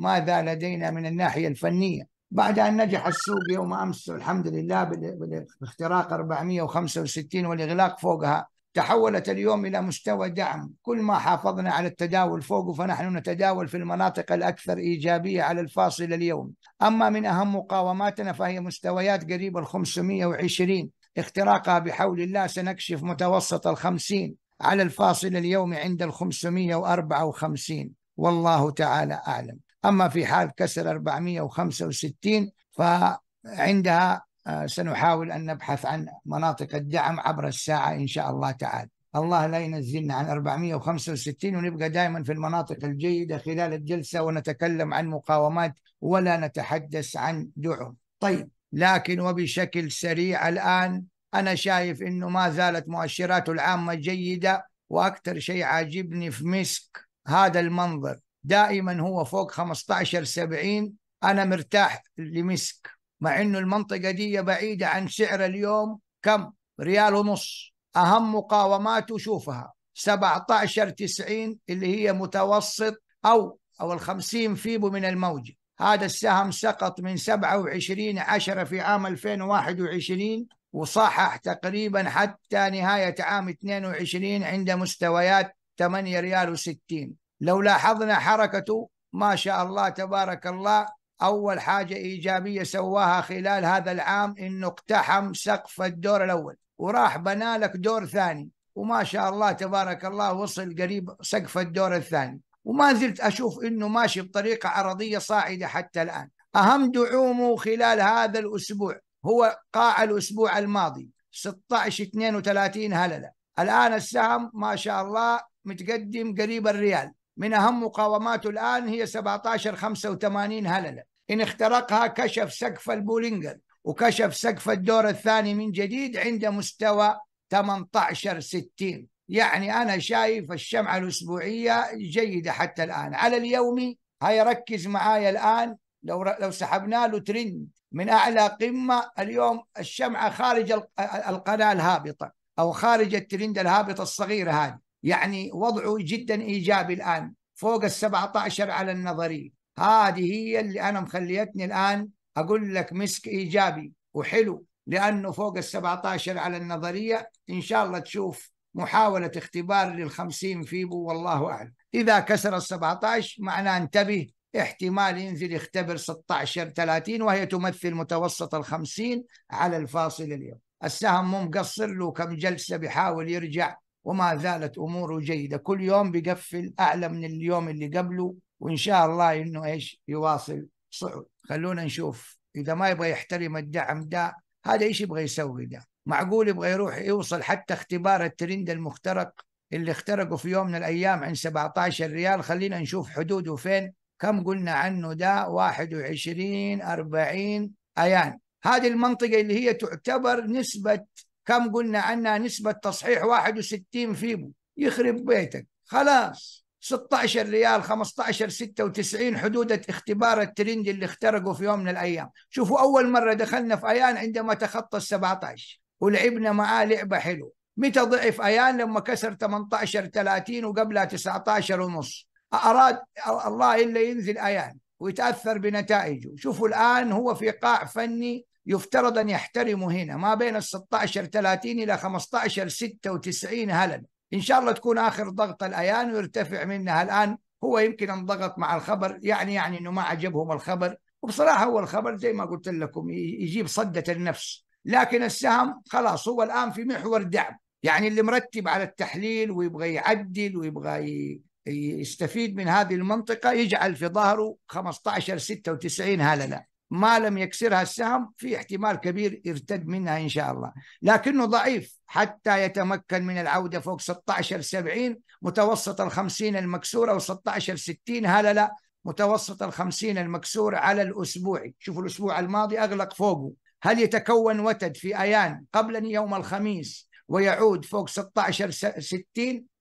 ماذا لدينا من الناحية الفنية بعد أن نجح السوق يوم أمس الحمد لله باختراق 465 والإغلاق فوقها تحولت اليوم إلى مستوى دعم كل ما حافظنا على التداول فوقه فنحن نتداول في المناطق الأكثر إيجابية على الفاصل اليوم أما من أهم مقاوماتنا فهي مستويات قريبة ال 520 اختراقها بحول الله سنكشف متوسط ال 50 على الفاصل اليومي عند ال 554 والله تعالى أعلم أما في حال كسر 465 فعندها آه، سنحاول أن نبحث عن مناطق الدعم عبر الساعة إن شاء الله تعالى الله لا ينزلنا عن 465 ونبقى دائما في المناطق الجيدة خلال الجلسة ونتكلم عن مقاومات ولا نتحدث عن دعم طيب لكن وبشكل سريع الآن أنا شايف أنه ما زالت مؤشراته العامة جيدة وأكثر شيء عاجبني في مسك هذا المنظر دائما هو فوق 15 70 انا مرتاح لمسك مع انه المنطقه دي بعيده عن سعر اليوم كم ريال ونص اهم مقاوماته شوفها 17 90 اللي هي متوسط او او ال 50 فيبو من الموجه هذا السهم سقط من 27 10 في عام 2021 وصحح تقريبا حتى نهاية عام 22 عند مستويات 8 ريال و60 لو لاحظنا حركته ما شاء الله تبارك الله أول حاجة إيجابية سواها خلال هذا العام إنه اقتحم سقف الدور الأول وراح بنى لك دور ثاني وما شاء الله تبارك الله وصل قريب سقف الدور الثاني وما زلت أشوف إنه ماشي بطريقة عرضية صاعدة حتى الآن أهم دعومه خلال هذا الأسبوع هو قاع الأسبوع الماضي 16 32 هللة الآن السهم ما شاء الله متقدم قريب الريال من أهم مقاوماته الآن هي 1785 هللة إن اخترقها كشف سقف البولينجر وكشف سقف الدور الثاني من جديد عند مستوى 18 60 يعني أنا شايف الشمعة الأسبوعية جيدة حتى الآن على اليومي هيركز معايا الآن لو لو سحبنا له ترند من أعلى قمة اليوم الشمعة خارج القناة الهابطة أو خارج الترند الهابطة الصغيرة هذه يعني وضعه جدا إيجابي الآن فوق ال 17 على النظري هذه هي اللي أنا مخليتني الآن أقول لك مسك إيجابي وحلو لأنه فوق ال 17 على النظرية إن شاء الله تشوف محاولة اختبار لل 50 فيبو والله أعلم إذا كسر ال 17 معناه انتبه احتمال ينزل يختبر 16 30 وهي تمثل متوسط ال 50 على الفاصل اليوم السهم مو مقصر له كم جلسه بيحاول يرجع وما زالت اموره جيده كل يوم بيقفل اعلى من اليوم اللي قبله وان شاء الله انه ايش يواصل صعود خلونا نشوف اذا ما يبغى يحترم الدعم ده هذا ايش يبغى يسوي ده معقول يبغى يروح يوصل حتى اختبار الترند المخترق اللي اخترقوا في يوم من الايام عن 17 ريال خلينا نشوف حدوده فين كم قلنا عنه ده 21 40 ايان هذه المنطقه اللي هي تعتبر نسبه كم قلنا عنها نسبة تصحيح 61 فيبو يخرب بيتك خلاص 16 ريال 15 96 حدود اختبار الترند اللي اخترقوا في يوم من الايام شوفوا اول مره دخلنا في ايان عندما تخطى ال 17 ولعبنا معاه لعبه حلوه متى ضعف ايان لما كسر 18 30 وقبلها 19 ونص اراد الله الا ينزل ايان ويتاثر بنتائجه شوفوا الان هو في قاع فني يفترض أن يحترموا هنا ما بين ال 16 30 إلى 15 96 هلا إن شاء الله تكون آخر ضغط الأيان ويرتفع منها الآن هو يمكن انضغط مع الخبر يعني يعني أنه ما عجبهم الخبر وبصراحة هو الخبر زي ما قلت لكم يجيب صدة النفس لكن السهم خلاص هو الآن في محور دعم يعني اللي مرتب على التحليل ويبغى يعدل ويبغى يستفيد من هذه المنطقة يجعل في ظهره 15 96 هللة ما لم يكسرها السهم في احتمال كبير يرتد منها إن شاء الله لكنه ضعيف حتى يتمكن من العودة فوق 16 70 متوسط ال 50 المكسور أو 16 60 لا متوسط ال 50 المكسور على الأسبوعي شوفوا الأسبوع الماضي أغلق فوقه هل يتكون وتد في أيان قبل يوم الخميس ويعود فوق 16 60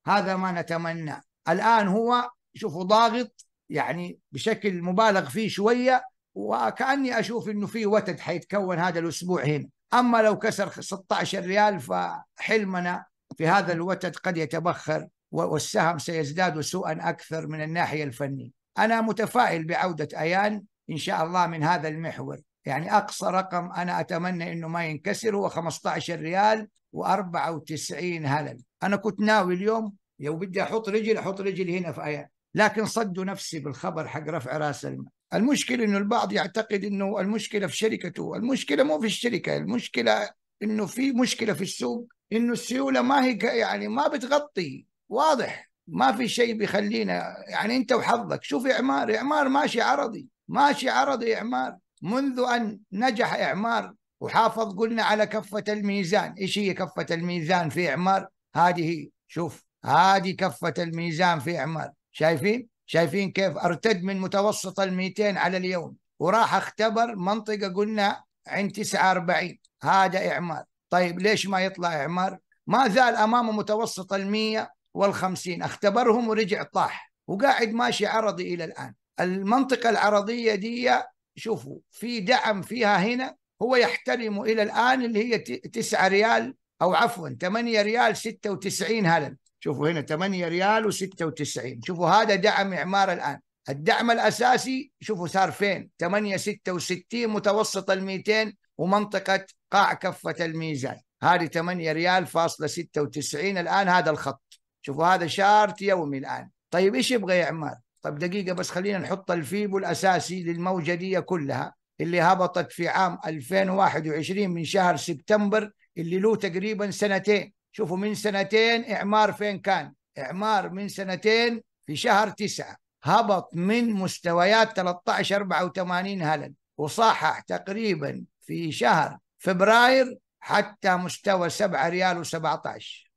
هذا ما نتمنى الآن هو شوفوا ضاغط يعني بشكل مبالغ فيه شوية وكاني اشوف انه في وتد حيتكون هذا الاسبوع هنا اما لو كسر 16 ريال فحلمنا في هذا الوتد قد يتبخر والسهم سيزداد سوءا اكثر من الناحيه الفنيه انا متفائل بعوده ايان ان شاء الله من هذا المحور يعني اقصى رقم انا اتمنى انه ما ينكسر هو 15 ريال و94 هلل انا كنت ناوي اليوم لو بدي احط رجل احط رجل هنا في ايان لكن صدوا نفسي بالخبر حق رفع راس المال المشكلة انه البعض يعتقد انه المشكلة في شركته المشكلة مو في الشركة المشكلة انه في مشكلة في السوق انه السيولة ما هي يعني ما بتغطي واضح ما في شيء بيخلينا يعني انت وحظك شوف اعمار اعمار ماشي عرضي ماشي عرضي اعمار منذ ان نجح اعمار وحافظ قلنا على كفة الميزان ايش هي كفة الميزان في اعمار هذه هي شوف هذه كفة الميزان في اعمار شايفين شايفين كيف ارتد من متوسط ال 200 على اليوم وراح اختبر منطقه قلنا عند 49 هذا اعمار طيب ليش ما يطلع اعمار؟ ما زال امامه متوسط ال 150 اختبرهم ورجع طاح وقاعد ماشي عرضي الى الان المنطقه العرضيه دي شوفوا في دعم فيها هنا هو يحترم الى الان اللي هي 9 ريال او عفوا 8 ريال 96 هلند شوفوا هنا 8 ريال و96 شوفوا هذا دعم اعمار الان الدعم الاساسي شوفوا صار فين 8 66 متوسط ال200 ومنطقه قاع كفه الميزان هذه 8 ريال فاصلة 96 الآن هذا الخط شوفوا هذا شارت يومي الآن طيب إيش يبغى يعمار طب دقيقة بس خلينا نحط الفيبو الأساسي للموجة دي كلها اللي هبطت في عام 2021 من شهر سبتمبر اللي له تقريبا سنتين شوفوا من سنتين إعمار فين كان إعمار من سنتين في شهر تسعة هبط من مستويات 13 84 هلل وصحح تقريبا في شهر فبراير حتى مستوى 7 ريال و17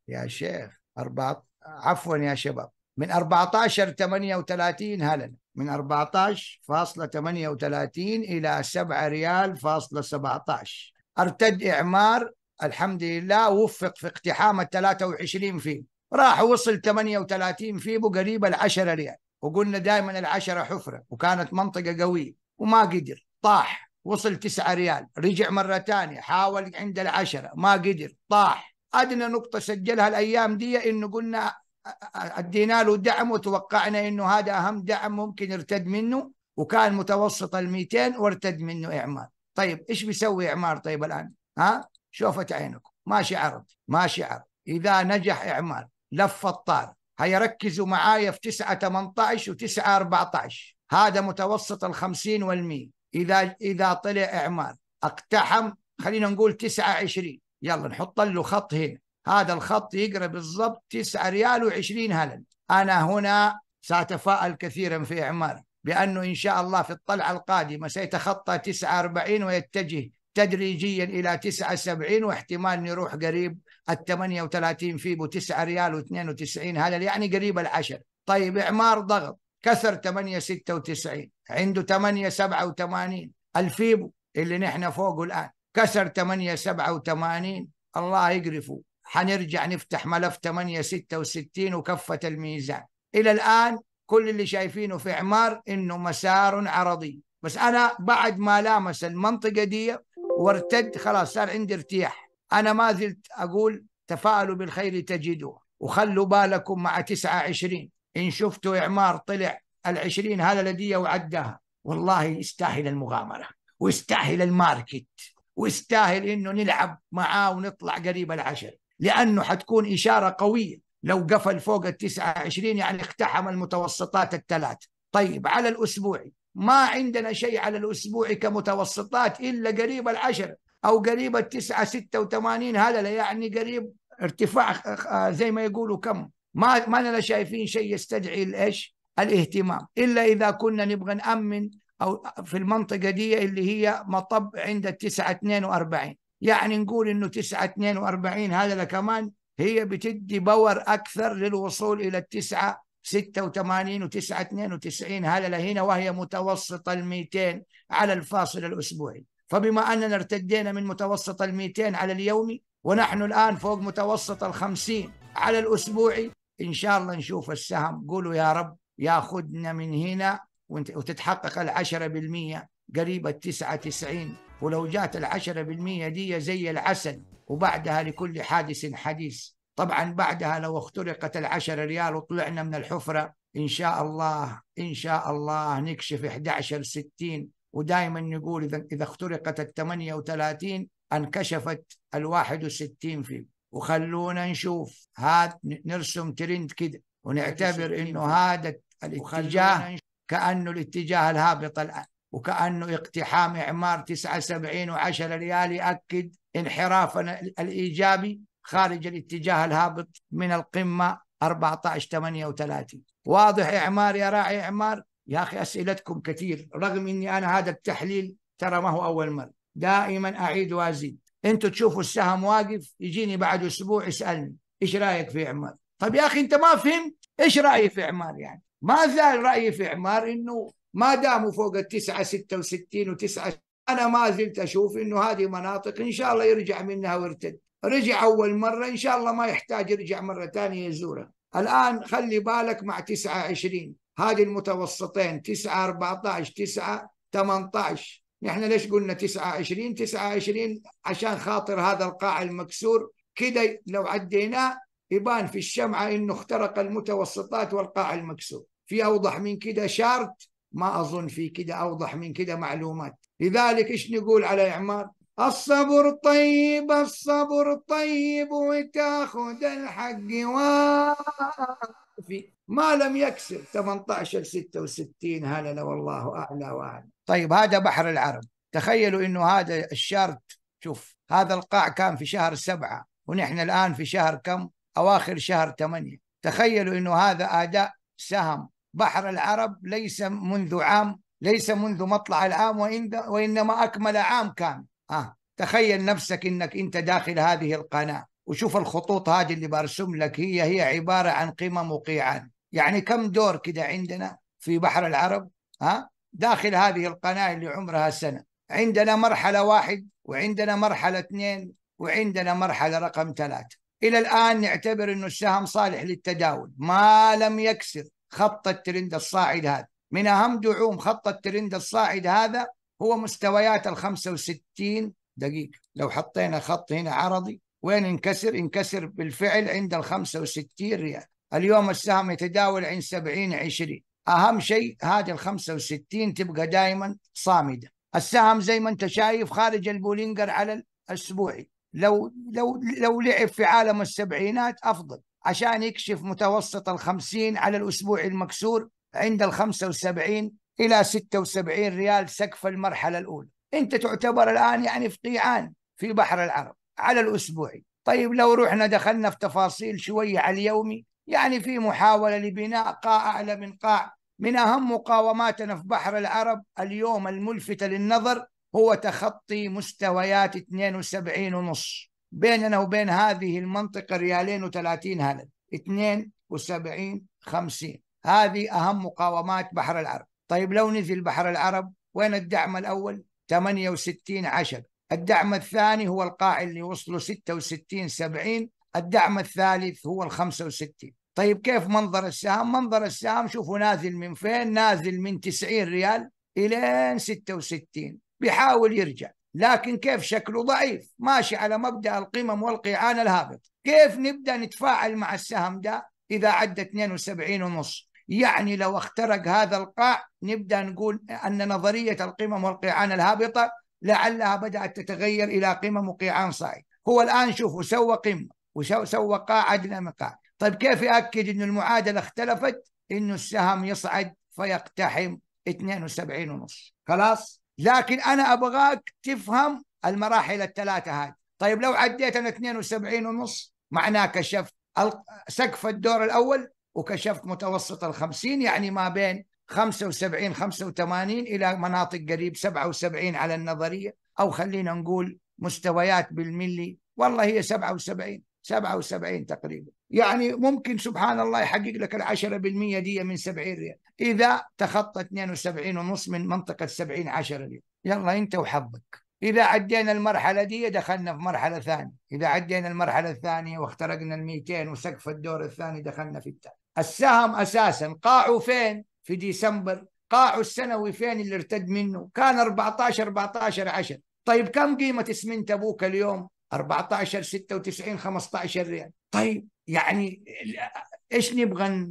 يا شيخ أربعة عفوا يا شباب من 14 38 هلل من 14.38 إلى 7 ريال فاصلة 17 ارتد إعمار الحمد لله وفق في اقتحام ال 23 فيم راح وصل 38 فيم وقريب ال 10 ريال وقلنا دائما ال 10 حفرة وكانت منطقة قوية وما قدر طاح وصل 9 ريال رجع مرة ثانية حاول عند ال 10 ما قدر طاح أدنى نقطة سجلها الأيام دي إنه قلنا ادينا له دعم وتوقعنا انه هذا اهم دعم ممكن يرتد منه وكان متوسط ال 200 وارتد منه اعمار طيب ايش بيسوي اعمار طيب الان ها شوفت عينكم ماشي عرض ماشي عرض إذا نجح إعمال لف الطار هيركزوا معايا في 9 18 و9 14 هذا متوسط ال 50 وال 100 إذا إذا طلع إعمال اقتحم خلينا نقول 9 20 يلا نحط له خط هنا هذا الخط يقرا بالضبط 9 ريال و20 هلل أنا هنا سأتفائل كثيرا في إعمالي بأنه إن شاء الله في الطلعة القادمة سيتخطى 49 ويتجه تدريجيا إلى 79 واحتمال نروح قريب ال 38 فيبو 9 ريال و92 هذا يعني قريب العشر طيب إعمار ضغط كسر 8 96 عنده 8 87 الفيبو اللي نحن فوقه الآن كسر 8 87 الله يقرفه حنرجع نفتح ملف 8 66 وكفة الميزان إلى الآن كل اللي شايفينه في إعمار إنه مسار عرضي بس أنا بعد ما لامس المنطقة دي وارتد خلاص صار عندي ارتياح أنا ما زلت أقول تفاءلوا بالخير تجدوه وخلوا بالكم مع تسعة عشرين إن شفتوا إعمار طلع العشرين هذا لدي وعداها والله يستاهل المغامرة ويستاهل الماركت ويستاهل إنه نلعب معاه ونطلع قريب العشر لأنه حتكون إشارة قوية لو قفل فوق التسعة عشرين يعني اقتحم المتوسطات الثلاث طيب على الأسبوعي ما عندنا شيء على الأسبوع كمتوسطات إلا قريب العشر أو قريب التسعة ستة وثمانين هذا لا يعني قريب ارتفاع زي ما يقولوا كم ما ما أنا شايفين شيء يستدعي الايش؟ الاهتمام الا اذا كنا نبغى نامن او في المنطقه دي اللي هي مطب عند التسعة 42 يعني نقول انه 9 42 هذا كمان هي بتدي باور اكثر للوصول الى التسعة 86 و9 92 هللة هنا وهي متوسط ال 200 على الفاصل الأسبوعي فبما أننا ارتدينا من متوسط ال 200 على اليومي ونحن الآن فوق متوسط ال 50 على الأسبوعي إن شاء الله نشوف السهم قولوا يا رب ياخذنا من هنا وتتحقق ال 10% قريبة تسعة تسعين ولو جات ال 10% دي زي العسل وبعدها لكل حادث حديث طبعا بعدها لو اخترقت العشر ريال وطلعنا من الحفرة إن شاء الله إن شاء الله نكشف 11 60 ودائما نقول إذا, إذا اخترقت ال 38 انكشفت ال 61 فيه وخلونا نشوف هذا نرسم ترند كده ونعتبر انه هذا الاتجاه كانه الاتجاه الهابط الان وكانه اقتحام اعمار 79 و10 ريال ياكد انحرافنا الايجابي خارج الاتجاه الهابط من القمة 14 38 واضح يا عمار يا راعي إعمار عمار يا أخي أسئلتكم كثير رغم أني أنا هذا التحليل ترى ما هو أول مرة دائما أعيد وأزيد أنتوا تشوفوا السهم واقف يجيني بعد أسبوع يسألني إيش رأيك في عمار طب يا أخي أنت ما فهمت إيش رأيي في عمار يعني ما زال رأيي في عمار أنه ما داموا فوق التسعة ستة وستين وتسعة أنا ما زلت أشوف أنه هذه مناطق إن شاء الله يرجع منها ويرتد رجع أول مرة إن شاء الله ما يحتاج يرجع مرة ثانية يزوره الآن خلي بالك مع 29 هذه المتوسطين 9 14 9 18 نحن ليش قلنا 29 29 عشان خاطر هذا القاع المكسور كده لو عديناه يبان في الشمعة إنه اخترق المتوسطات والقاع المكسور في أوضح من كده شارت ما أظن في كده أوضح من كده معلومات لذلك إيش نقول على إعمار الصبر طيب الصبر طيب وتاخذ الحق وافي ما لم يكسر 18 66 هلله والله اعلى واعلى طيب هذا بحر العرب تخيلوا انه هذا الشرط شوف هذا القاع كان في شهر سبعة ونحن الآن في شهر كم أواخر شهر ثمانية تخيلوا أنه هذا أداء سهم بحر العرب ليس منذ عام ليس منذ مطلع العام وإن وإنما أكمل عام كامل آه. تخيل نفسك انك انت داخل هذه القناه وشوف الخطوط هذه اللي برسم لك هي هي عباره عن قمم وقيعان يعني كم دور كده عندنا في بحر العرب ها آه؟ داخل هذه القناه اللي عمرها سنه عندنا مرحله واحد وعندنا مرحله اثنين وعندنا مرحله رقم ثلاثه الى الان نعتبر انه السهم صالح للتداول ما لم يكسر خط الترند الصاعد هذا من اهم دعوم خط الترند الصاعد هذا هو مستويات ال 65 دقيقة لو حطينا خط هنا عرضي وين انكسر؟ انكسر بالفعل عند ال 65 ريال اليوم السهم يتداول عند 70 20 أهم شيء هذه ال 65 تبقى دائما صامدة السهم زي ما أنت شايف خارج البولينجر على الأسبوعي لو لو لو لعب في عالم السبعينات أفضل عشان يكشف متوسط ال 50 على الأسبوع المكسور عند ال 75 إلى 76 ريال سقف المرحلة الأولى أنت تعتبر الآن يعني في قيعان في بحر العرب على الأسبوعي طيب لو رحنا دخلنا في تفاصيل شوية على اليومي يعني في محاولة لبناء قاع أعلى من قاع من أهم مقاوماتنا في بحر العرب اليوم الملفتة للنظر هو تخطي مستويات 72 ونص بيننا وبين هذه المنطقة ريالين و30 هلل 72 50 هذه أهم مقاومات بحر العرب طيب لو نزل بحر العرب وين الدعم الأول 68 10 الدعم الثاني هو القاع اللي وصله 66 70 الدعم الثالث هو ال 65 طيب كيف منظر السهم منظر السهم شوفوا نازل من فين نازل من 90 ريال إلى 66 بيحاول يرجع لكن كيف شكله ضعيف ماشي على مبدأ القمم والقيعان الهابط كيف نبدأ نتفاعل مع السهم ده إذا عدى 72 ونص يعني لو اخترق هذا القاع نبدأ نقول أن نظرية القمم والقيعان الهابطة لعلها بدأت تتغير إلى قمم وقيعان صاعد هو الآن شوفوا سوى قمة وسوى قاع أدنى من قاع طيب كيف يأكد أن المعادلة اختلفت أنه السهم يصعد فيقتحم 72 ونص خلاص لكن أنا أبغاك تفهم المراحل الثلاثة هذه طيب لو عديت أنا 72 ونص معناه كشفت سقف الدور الأول وكشفت متوسط ال 50 يعني ما بين 75 85 إلى مناطق قريب 77 على النظرية أو خلينا نقول مستويات بالملي والله هي 77 77 تقريبا يعني ممكن سبحان الله يحقق لك ال 10% دي من 70 ريال إذا تخطى 72 ونص من منطقة 70 10 ريال يلا أنت وحظك إذا عدينا المرحلة دي دخلنا في مرحلة ثانية إذا عدينا المرحلة الثانية واخترقنا ال 200 وسقف الدور الثاني دخلنا في التالي السهم أساسا قاعه فين في ديسمبر قاعه السنوي فين اللي ارتد منه كان 14 14 10 طيب كم قيمة اسمنت أبوك اليوم 14 96 15 ريال طيب يعني ايش نبغى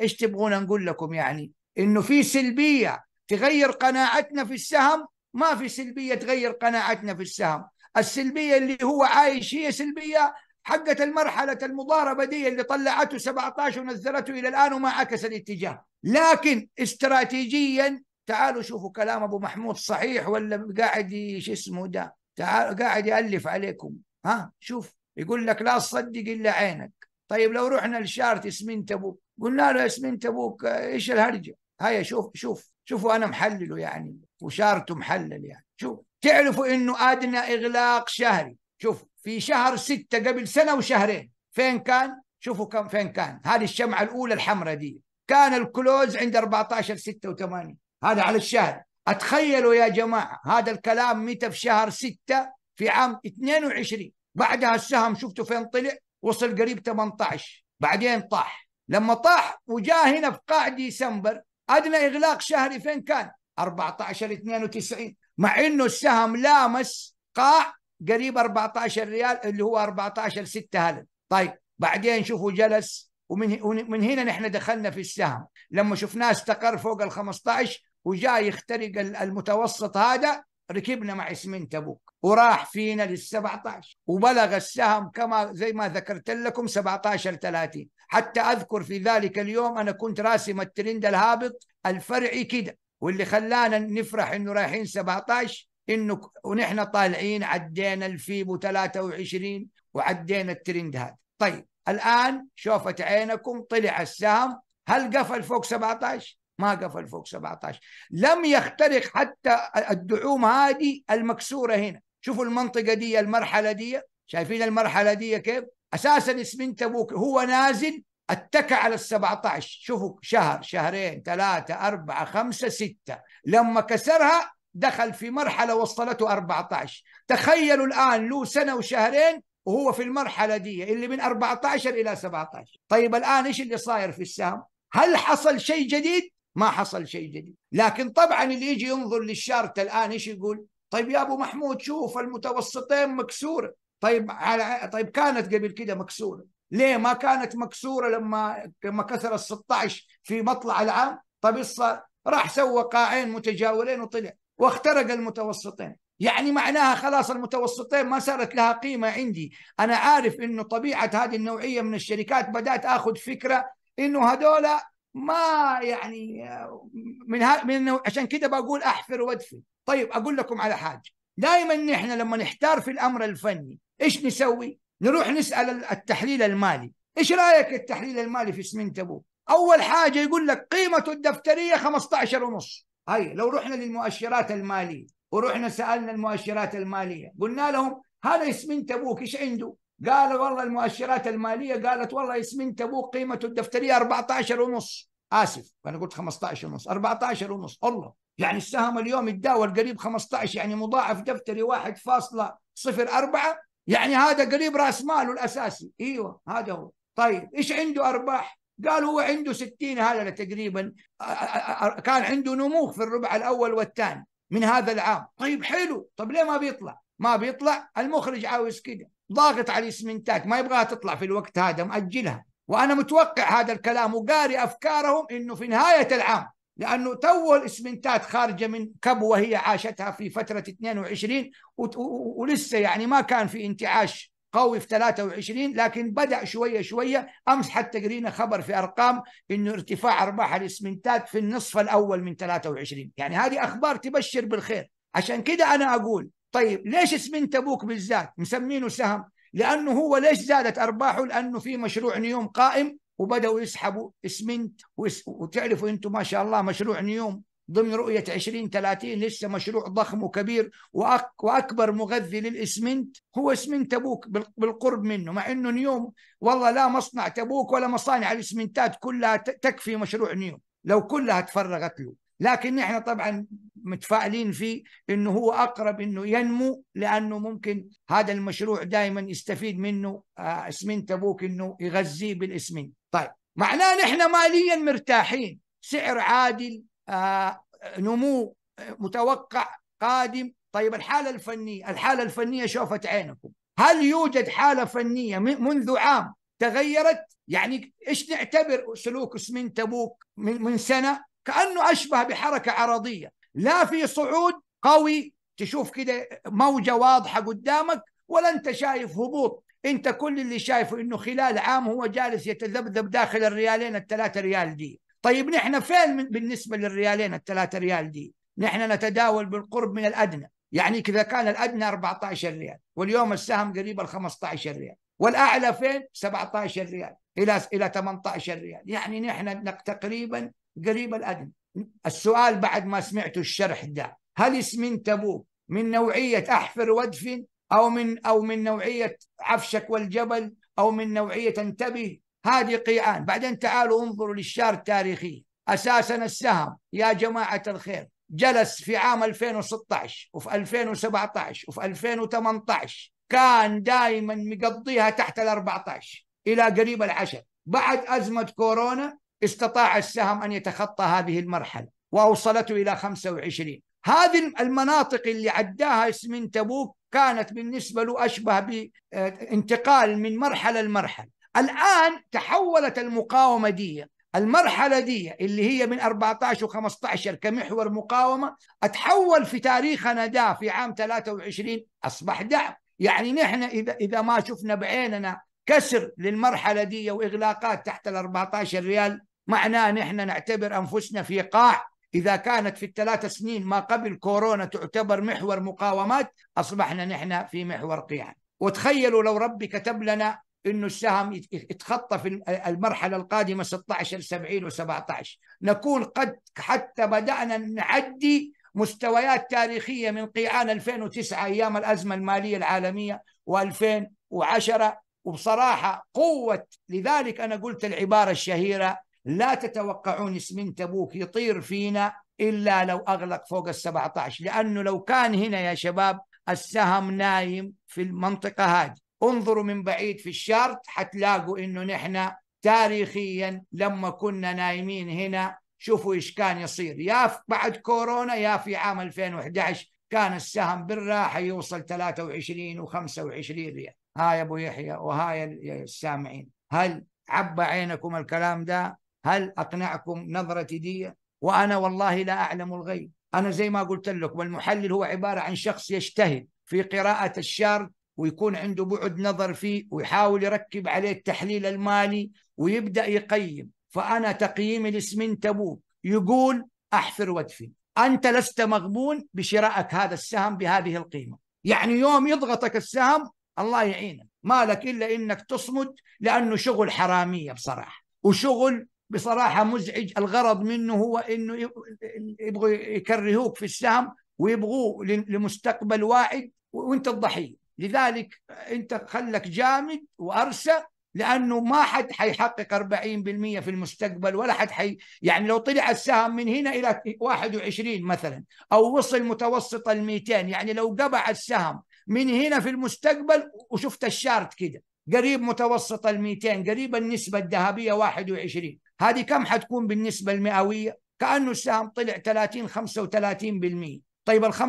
ايش تبغون نقول لكم يعني انه في سلبيه تغير قناعتنا في السهم ما في سلبيه تغير قناعتنا في السهم السلبيه اللي هو عايش هي سلبيه حقت المرحلة المضاربة دي اللي طلعته 17 ونزلته إلى الآن وما عكس الاتجاه لكن استراتيجيا تعالوا شوفوا كلام أبو محمود صحيح ولا قاعد ايش اسمه ده تعال قاعد يألف عليكم ها شوف يقول لك لا تصدق إلا عينك طيب لو رحنا لشارت اسمنت تبوك قلنا له اسمنت تبوك ايش الهرجه؟ هيا شوف شوف شوفوا انا محلله يعني وشارته محلل يعني شوف تعرفوا انه ادنى اغلاق شهري شوف في شهر ستة قبل سنة وشهرين فين كان؟ شوفوا كم فين كان هذه الشمعة الأولى الحمراء دي كان الكلوز عند 14 ستة وثمانية هذا على الشهر اتخيلوا يا جماعة هذا الكلام متى في شهر 6 في عام 22 بعدها السهم شفتوا فين طلع وصل قريب 18 بعدين طاح لما طاح وجاء هنا في قاع ديسمبر ادنى اغلاق شهري فين كان 14 92 مع انه السهم لامس قاع قريب 14 ريال اللي هو 14 6 هلل طيب بعدين شوفوا جلس ومن ومن هنا نحن دخلنا في السهم لما شفناه استقر فوق ال 15 وجاي يخترق المتوسط هذا ركبنا مع اسمين تبوك وراح فينا لل 17 وبلغ السهم كما زي ما ذكرت لكم 17 30 حتى اذكر في ذلك اليوم انا كنت راسم الترند الهابط الفرعي كده واللي خلانا نفرح انه رايحين 17 انه ونحن طالعين عدينا الفيبو 23 وعدينا الترند هذا طيب الان شوفت عينكم طلع السهم هل قفل فوق 17 ما قفل فوق 17 لم يخترق حتى الدعوم هذه المكسوره هنا شوفوا المنطقه دي المرحله دي شايفين المرحله دي كيف اساسا اسمنت ابوك هو نازل اتكى على ال 17 شوفوا شهر شهرين ثلاثة أربعة خمسة ستة لما كسرها دخل في مرحلة وصلته 14 تخيلوا الآن له سنة وشهرين وهو في المرحلة دي اللي من 14 إلى 17 طيب الآن إيش اللي صاير في السهم هل حصل شيء جديد ما حصل شيء جديد لكن طبعا اللي يجي ينظر للشارت الآن إيش يقول طيب يا أبو محمود شوف المتوسطين مكسورة طيب على طيب كانت قبل كده مكسوره ليه ما كانت مكسوره لما لما كسر ال 16 في مطلع العام طيب ايش صار؟ راح سوى قاعين متجاورين وطلع واخترق المتوسطين يعني معناها خلاص المتوسطين ما صارت لها قيمة عندي أنا عارف أنه طبيعة هذه النوعية من الشركات بدأت أخذ فكرة أنه هذولا ما يعني من, ها من عشان كده بقول أحفر وادفن طيب أقول لكم على حاجة دائما نحن لما نحتار في الأمر الفني إيش نسوي نروح نسأل التحليل المالي إيش رأيك التحليل المالي في اسمنت أبوك؟ أول حاجة يقول لك قيمته الدفترية 15 ونص هاي لو رحنا للمؤشرات المالية ورحنا سألنا المؤشرات المالية قلنا لهم هذا اسمنت تبوك إيش عنده قال والله المؤشرات المالية قالت والله اسمنت تبوك قيمته الدفترية 14 ونص آسف أنا قلت 15 ونص 14 ونص الله يعني السهم اليوم يتداول قريب 15 يعني مضاعف دفتري 1.04 يعني هذا قريب راس ماله الاساسي ايوه هذا هو طيب ايش عنده ارباح قال هو عنده 60 هلله تقريبا كان عنده نموخ في الربع الاول والثاني من هذا العام طيب حلو طيب ليه ما بيطلع ما بيطلع المخرج عاوز كده ضاغط على الاسمنتات ما يبغاها تطلع في الوقت هذا مأجلها وانا متوقع هذا الكلام وقاري افكارهم انه في نهايه العام لانه تو الاسمنتات خارجه من كبوه هي عاشتها في فتره 22 ولسه يعني ما كان في انتعاش قوي في 23 لكن بدأ شوية شوية أمس حتى قرينا خبر في أرقام أنه ارتفاع أرباح الإسمنتات في النصف الأول من 23 يعني هذه أخبار تبشر بالخير عشان كده أنا أقول طيب ليش اسمنت أبوك بالذات مسمينه سهم لأنه هو ليش زادت أرباحه لأنه في مشروع نيوم قائم وبدأوا يسحبوا اسمنت وتعرفوا أنتم ما شاء الله مشروع نيوم ضمن رؤية 2030 لسه مشروع ضخم وكبير وأك وأكبر مغذي للإسمنت هو إسمنت تبوك بالقرب منه مع أنه نيوم والله لا مصنع تبوك ولا مصانع الإسمنتات كلها تكفي مشروع نيوم لو كلها تفرغت له لكن نحن طبعا متفائلين فيه انه هو اقرب انه ينمو لانه ممكن هذا المشروع دائما يستفيد منه آه، اسمنت ابوك انه يغذيه بالاسمنت طيب معناه نحن ماليا مرتاحين سعر عادل آه، نمو آه، متوقع قادم طيب الحالة الفنية الحالة الفنية شوفت عينكم هل يوجد حالة فنية منذ عام تغيرت يعني إيش نعتبر سلوك سمين تبوك من, من سنة كأنه أشبه بحركة عرضية لا في صعود قوي تشوف كده موجة واضحة قدامك ولا أنت شايف هبوط أنت كل اللي شايفه أنه خلال عام هو جالس يتذبذب داخل الريالين الثلاثة ريال دي طيب نحن فين بالنسبه للريالين الثلاثة ريال دي نحن نتداول بالقرب من الادنى يعني اذا كان الادنى 14 ريال واليوم السهم قريب ال 15 ريال والاعلى فين 17 ريال الى الى 18 ريال يعني نحن تقريبا قريب الادنى السؤال بعد ما سمعت الشرح ده هل اسمنت تبوك من نوعيه احفر وادفن او من او من نوعيه عفشك والجبل او من نوعيه انتبه هذه قيعان بعدين تعالوا انظروا للشار التاريخي أساسا السهم يا جماعة الخير جلس في عام 2016 وفي 2017 وفي 2018 كان دائما مقضيها تحت ال 14 إلى قريب العشر بعد أزمة كورونا استطاع السهم أن يتخطى هذه المرحلة وأوصلته إلى 25 هذه المناطق اللي عداها اسمنت تبوك كانت بالنسبة له أشبه بانتقال من مرحلة لمرحلة الآن تحولت المقاومة دي المرحلة دي اللي هي من 14 و15 كمحور مقاومة اتحول في تاريخنا ده في عام 23 أصبح دعم يعني نحن إذا, إذا ما شفنا بعيننا كسر للمرحلة دي وإغلاقات تحت ال 14 ريال معناه نحن نعتبر أنفسنا في قاع إذا كانت في الثلاث سنين ما قبل كورونا تعتبر محور مقاومات أصبحنا نحن في محور قيام وتخيلوا لو ربي كتب لنا انه السهم يتخطى في المرحله القادمه 16 70 و17 نكون قد حتى بدانا نعدي مستويات تاريخيه من قيعان 2009 ايام الازمه الماليه العالميه و2010 وبصراحه قوه لذلك انا قلت العباره الشهيره لا تتوقعون اسمنت تبوك يطير فينا الا لو اغلق فوق ال 17 لانه لو كان هنا يا شباب السهم نايم في المنطقه هذه انظروا من بعيد في الشرط حتلاقوا انه نحن تاريخيا لما كنا نايمين هنا شوفوا ايش كان يصير يا بعد كورونا يا في عام 2011 كان السهم بالراحه يوصل 23 و25 ريال ها يا ابو يحيى وهاي السامعين هل عبى عينكم الكلام ده هل اقنعكم نظرتي دي وانا والله لا اعلم الغيب انا زي ما قلت لكم المحلل هو عباره عن شخص يجتهد في قراءه الشرط ويكون عنده بعد نظر فيه ويحاول يركب عليه التحليل المالي ويبدا يقيم فانا تقييمي لاسمين تبوك يقول احفر وادفن انت لست مغبون بشرائك هذا السهم بهذه القيمه يعني يوم يضغطك السهم الله يعينك ما لك الا انك تصمد لانه شغل حراميه بصراحه وشغل بصراحه مزعج الغرض منه هو انه يبغوا يكرهوك في السهم ويبغوه لمستقبل واعد وانت الضحيه لذلك انت خلك جامد وارسى لانه ما حد حيحقق 40% في المستقبل ولا حد حي يعني لو طلع السهم من هنا الى 21 مثلا او وصل متوسط ال 200 يعني لو قبع السهم من هنا في المستقبل وشفت الشارت كده قريب متوسط ال 200 قريب النسبه الذهبيه 21 هذه كم حتكون بالنسبه المئويه؟ كانه السهم طلع 30 35% طيب ال 35%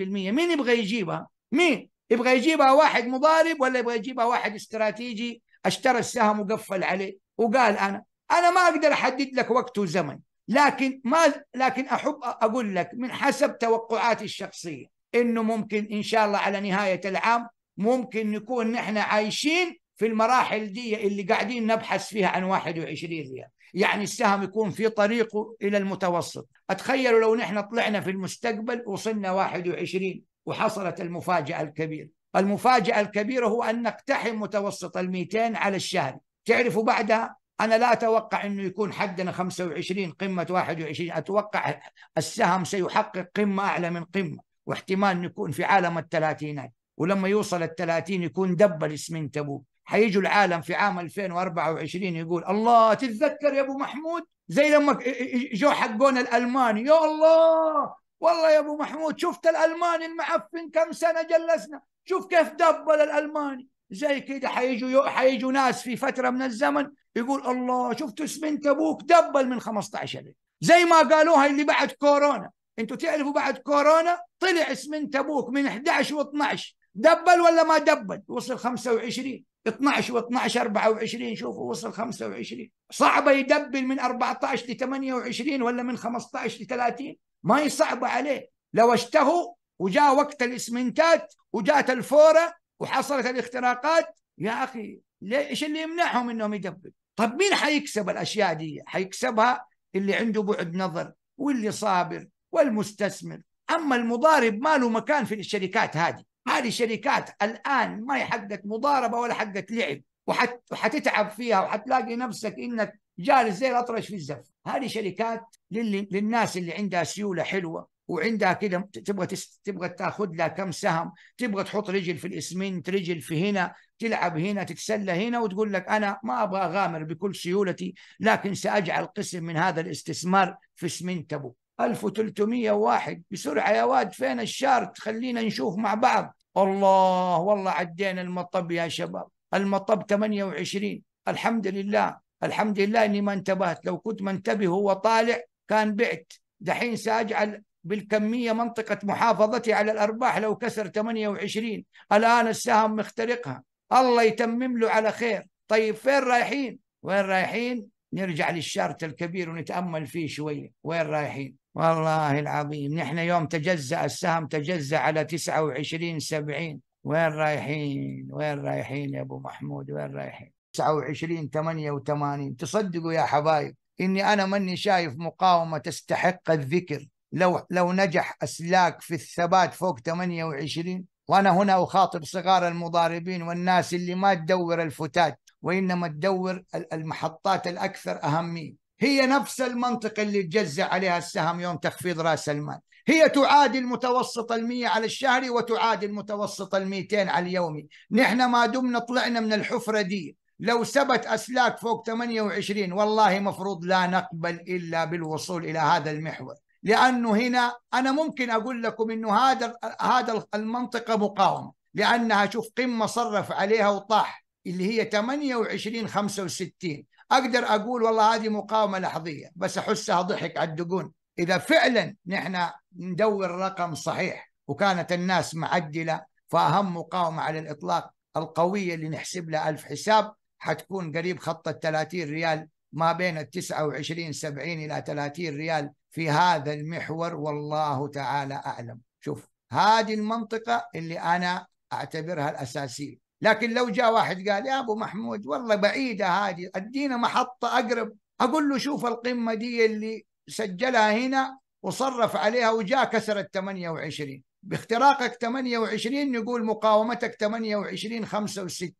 مين يبغى يجيبها؟ مين؟ يبغى يجيبها واحد مضارب ولا يبغى يجيبها واحد استراتيجي اشترى السهم وقفل عليه وقال انا انا ما اقدر احدد لك وقت وزمن لكن ما لكن احب اقول لك من حسب توقعاتي الشخصيه انه ممكن ان شاء الله على نهايه العام ممكن نكون نحن عايشين في المراحل دي اللي قاعدين نبحث فيها عن 21 ريال يعني السهم يكون في طريقه الى المتوسط اتخيلوا لو نحن طلعنا في المستقبل وصلنا 21 وحصلت المفاجأة الكبيرة المفاجأة الكبيرة هو أن نقتحم متوسط الميتين 200 على الشهر تعرفوا بعدها أنا لا أتوقع أنه يكون حدنا 25 قمة 21 أتوقع السهم سيحقق قمة أعلى من قمة واحتمال نكون في عالم الثلاثينات ولما يوصل الثلاثين يكون دب الاسمين أبوه حيجوا العالم في عام 2024 يقول الله تتذكر يا ابو محمود زي لما جو حقون الالماني يا الله والله يا ابو محمود شفت الالماني المعفن كم سنه جلسنا شوف كيف دبل الالماني زي كده حيجوا حيجوا ناس في فتره من الزمن يقول الله شفت اسمنت ابوك دبل من 15 ريال زي ما قالوها اللي بعد كورونا انتوا تعرفوا بعد كورونا طلع اسمنت ابوك من 11 و12 دبل ولا ما دبل وصل 25 12 و12 24 شوفوا وصل 25 صعبه يدبل من 14 ل 28 ولا من 15 ل 30 ما هي صعبة عليه لو اشتهوا وجاء وقت الاسمنتات وجاءت الفورة وحصلت الاختراقات يا أخي ايش اللي يمنعهم انهم يدبل طب مين حيكسب الاشياء دي حيكسبها اللي عنده بعد نظر واللي صابر والمستثمر اما المضارب ما له مكان في الشركات هذه هذه شركات الان ما هي حقت مضاربه ولا حقت لعب وحتتعب فيها وحتلاقي نفسك انك جالس زي الاطرش في الزف هذه شركات للي للناس اللي عندها سيوله حلوه وعندها كذا تبغى تس... تبغى تاخذ لها كم سهم تبغى تحط رجل في الاسمنت رجل في هنا تلعب هنا تتسلى هنا وتقول لك انا ما ابغى اغامر بكل سيولتي لكن ساجعل قسم من هذا الاستثمار في اسمنت ابو 1301 بسرعه يا واد فين الشارت خلينا نشوف مع بعض الله والله عدينا المطب يا شباب المطب 28 الحمد لله الحمد لله اني ما انتبهت لو كنت منتبه هو طالع كان بعت دحين ساجعل بالكميه منطقه محافظتي على الارباح لو كسر 28 الان السهم مخترقها الله يتمم له على خير طيب فين رايحين وين رايحين نرجع للشارت الكبير ونتامل فيه شويه وين رايحين والله العظيم نحن يوم تجزا السهم تجزا على 29 70 وين رايحين وين رايحين يا ابو محمود وين رايحين 29 88 تصدقوا يا حبايب اني انا ماني شايف مقاومه تستحق الذكر لو لو نجح اسلاك في الثبات فوق 28 وانا هنا اخاطب صغار المضاربين والناس اللي ما تدور الفتات وانما تدور المحطات الاكثر اهميه هي نفس المنطقه اللي تجزع عليها السهم يوم تخفيض راس المال هي تعادل متوسط المية على الشهري وتعادل متوسط الميتين على اليومي نحن ما دمنا طلعنا من الحفرة دي لو ثبت أسلاك فوق 28 والله مفروض لا نقبل إلا بالوصول إلى هذا المحور لأنه هنا أنا ممكن أقول لكم أنه هذا هذا المنطقة مقاومة لأنها شوف قمة صرف عليها وطاح اللي هي 28 65 أقدر أقول والله هذه مقاومة لحظية بس أحسها ضحك على الدقون إذا فعلا نحن ندور رقم صحيح وكانت الناس معدلة فأهم مقاومة على الإطلاق القوية اللي نحسب لها ألف حساب حتكون قريب خط ال 30 ريال ما بين ال 29 70 الى 30 ريال في هذا المحور والله تعالى اعلم شوف هذه المنطقه اللي انا اعتبرها الاساسيه لكن لو جاء واحد قال يا ابو محمود والله بعيده هذه ادينا محطه اقرب اقول له شوف القمه دي اللي سجلها هنا وصرف عليها وجاء كسر ال 28 باختراقك 28 نقول مقاومتك 28 65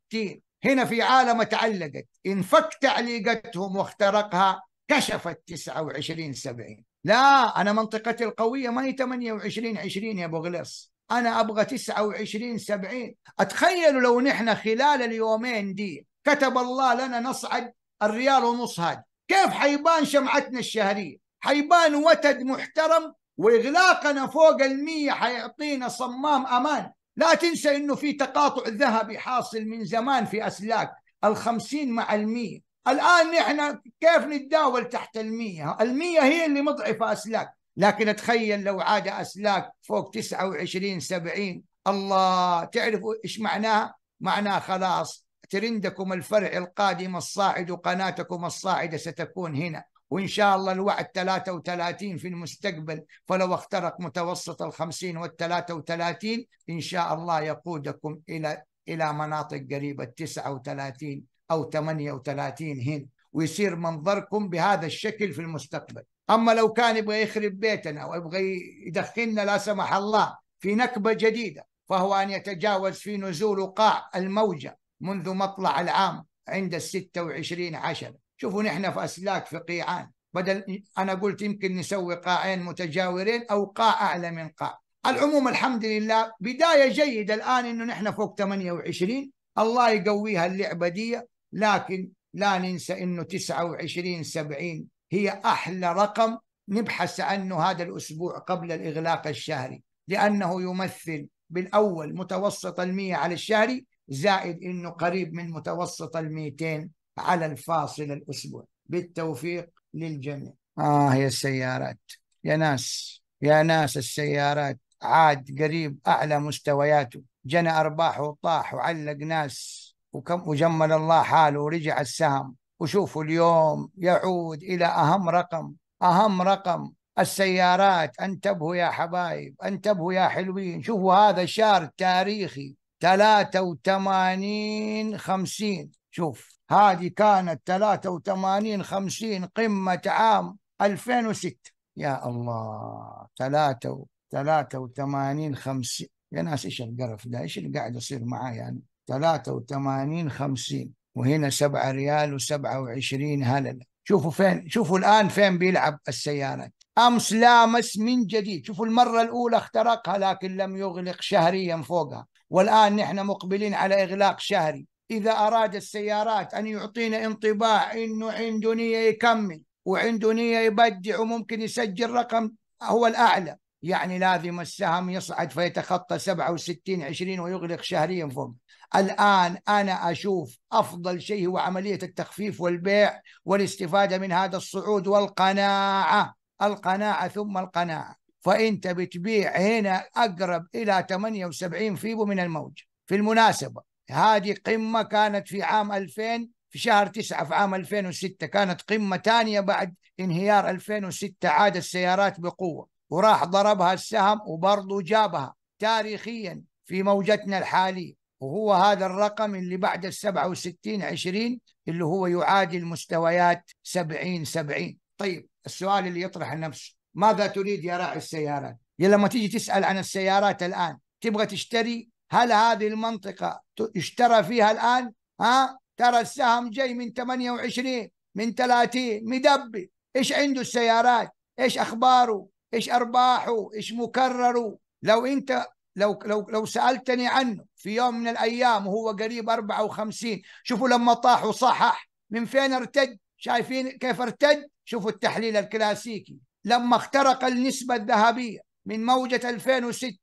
هنا في عالم تعلقت انفك تعليقتهم واخترقها كشفت 29 70 لا أنا منطقتي القوية ما هي 28 20 يا أبو غلص أنا أبغى 29 70 أتخيلوا لو نحن خلال اليومين دي كتب الله لنا نصعد الريال ونص هاد كيف حيبان شمعتنا الشهرية حيبان وتد محترم وإغلاقنا فوق المية حيعطينا صمام أمان لا تنسى أنه في تقاطع ذهبي حاصل من زمان في أسلاك ال50 مع ال100 الآن نحن كيف نتداول تحت ال100 ال100 هي اللي مضعفة أسلاك لكن أتخيل لو عاد أسلاك فوق 29 70 الله تعرفوا إيش معناه معناه خلاص ترندكم الفرع القادم الصاعد قناتكم الصاعدة ستكون هنا وإن شاء الله الوعد 33 في المستقبل فلو اخترق متوسط الخمسين والثلاثة وثلاثين إن شاء الله يقودكم إلى إلى مناطق قريبة 39 أو 38 هند ويصير منظركم بهذا الشكل في المستقبل أما لو كان يبغى يخرب بيتنا ويبغى يدخلنا لا سمح الله في نكبة جديدة فهو أن يتجاوز في نزول قاع الموجة منذ مطلع العام عند الستة وعشرين عشرة شوفوا نحن في أسلاك في قيعان بدل أنا قلت يمكن نسوي قاعين متجاورين أو قاع أعلى من قاع على العموم الحمد لله بداية جيدة الآن أنه نحن فوق 28 الله يقويها اللعبة دي لكن لا ننسى أنه 29 70 هي أحلى رقم نبحث عنه هذا الأسبوع قبل الإغلاق الشهري لأنه يمثل بالأول متوسط المية على الشهري زائد أنه قريب من متوسط الميتين على الفاصل الأسبوع بالتوفيق للجميع آه يا السيارات يا ناس يا ناس السيارات عاد قريب أعلى مستوياته جنى أرباحه وطاح وعلق ناس وكم وجمل الله حاله ورجع السهم وشوفوا اليوم يعود إلى أهم رقم أهم رقم السيارات انتبهوا يا حبايب انتبهوا يا حلوين شوفوا هذا شارت تاريخي 83 50 شوف هذه كانت 83 50 قمة عام 2006 يا الله 3 83 50 يا ناس ايش القرف ده ايش اللي قاعد يصير انا يعني 83 50 وهنا 7 ريال و27 هلله شوفوا فين شوفوا الان فين بيلعب السيارات امس لامس من جديد شوفوا المره الاولى اخترقها لكن لم يغلق شهريا فوقها والان نحن مقبلين على اغلاق شهري إذا أراد السيارات أن يعطينا انطباع أنه عنده نية يكمل وعنده نية يبدع وممكن يسجل رقم هو الأعلى يعني لازم السهم يصعد فيتخطى 67 20 ويغلق شهريا فوق الآن أنا أشوف أفضل شيء هو عملية التخفيف والبيع والاستفادة من هذا الصعود والقناعة القناعة ثم القناعة فأنت بتبيع هنا أقرب إلى 78 فيبو من الموج في المناسبة هذه قمة كانت في عام 2000 في شهر 9 في عام 2006 كانت قمة ثانية بعد انهيار 2006 عاد السيارات بقوة وراح ضربها السهم وبرضه جابها تاريخيا في موجتنا الحالية وهو هذا الرقم اللي بعد ال 67 20 اللي هو يعادل مستويات 70 70 طيب السؤال اللي يطرح نفسه ماذا تريد يا راعي السيارات؟ لما تيجي تسأل عن السيارات الآن تبغى تشتري هل هذه المنطقة اشترى فيها الآن ها ترى السهم جاي من 28 من 30 مدبي ايش عنده السيارات ايش اخباره ايش ارباحه ايش مكرره لو انت لو لو لو سالتني عنه في يوم من الايام وهو قريب 54 شوفوا لما طاح وصحح من فين ارتد شايفين كيف ارتد شوفوا التحليل الكلاسيكي لما اخترق النسبه الذهبيه من موجه 2006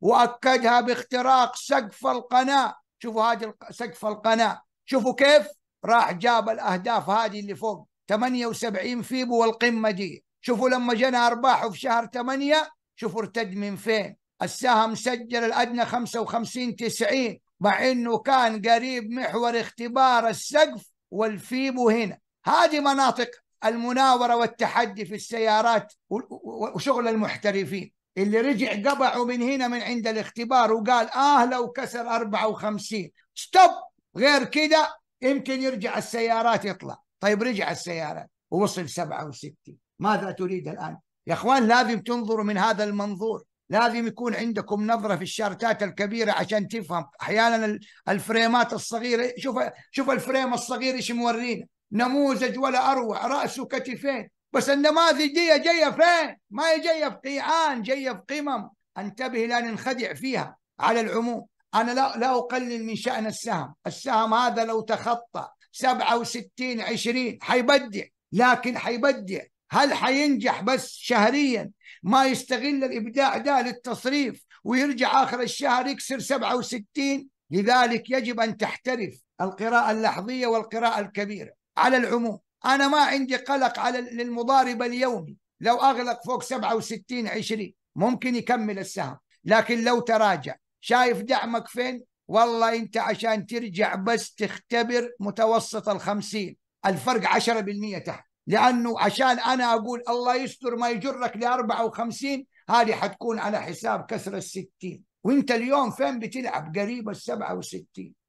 واكدها باختراق سقف القناه شوفوا هذه سقف القناه شوفوا كيف راح جاب الاهداف هذه اللي فوق 78 فيبو والقمه دي شوفوا لما جنا ارباحه في شهر 8 شوفوا ارتد من فين السهم سجل الادنى 55 90 مع انه كان قريب محور اختبار السقف والفيبو هنا هذه مناطق المناوره والتحدي في السيارات وشغل المحترفين اللي رجع قبعه من هنا من عند الاختبار وقال اه لو كسر 54 ستوب غير كده يمكن يرجع السيارات يطلع طيب رجع السيارات ووصل 67 ماذا تريد الان يا اخوان لازم تنظروا من هذا المنظور لازم يكون عندكم نظره في الشارتات الكبيره عشان تفهم احيانا الفريمات الصغيره شوف شوف الفريم الصغير ايش مورينا نموذج ولا اروع راسه كتفين بس النماذج دي جايه فين؟ ما هي جايه في قيعان، جايه في قمم، انتبه لا ننخدع فيها على العموم، انا لا لا اقلل من شان السهم، السهم هذا لو تخطى 67 20 حيبدع، لكن حيبدع، هل حينجح بس شهريا؟ ما يستغل الابداع ده للتصريف ويرجع اخر الشهر يكسر 67 لذلك يجب ان تحترف القراءه اللحظيه والقراءه الكبيره على العموم أنا ما عندي قلق على للمضاربة اليومي لو أغلق فوق 67 20 ممكن يكمل السهم لكن لو تراجع شايف دعمك فين والله أنت عشان ترجع بس تختبر متوسط الخمسين الفرق 10% تحت لأنه عشان أنا أقول الله يستر ما يجرك ل 54 هذه حتكون على حساب كسر الستين وانت اليوم فين بتلعب قريب ال 67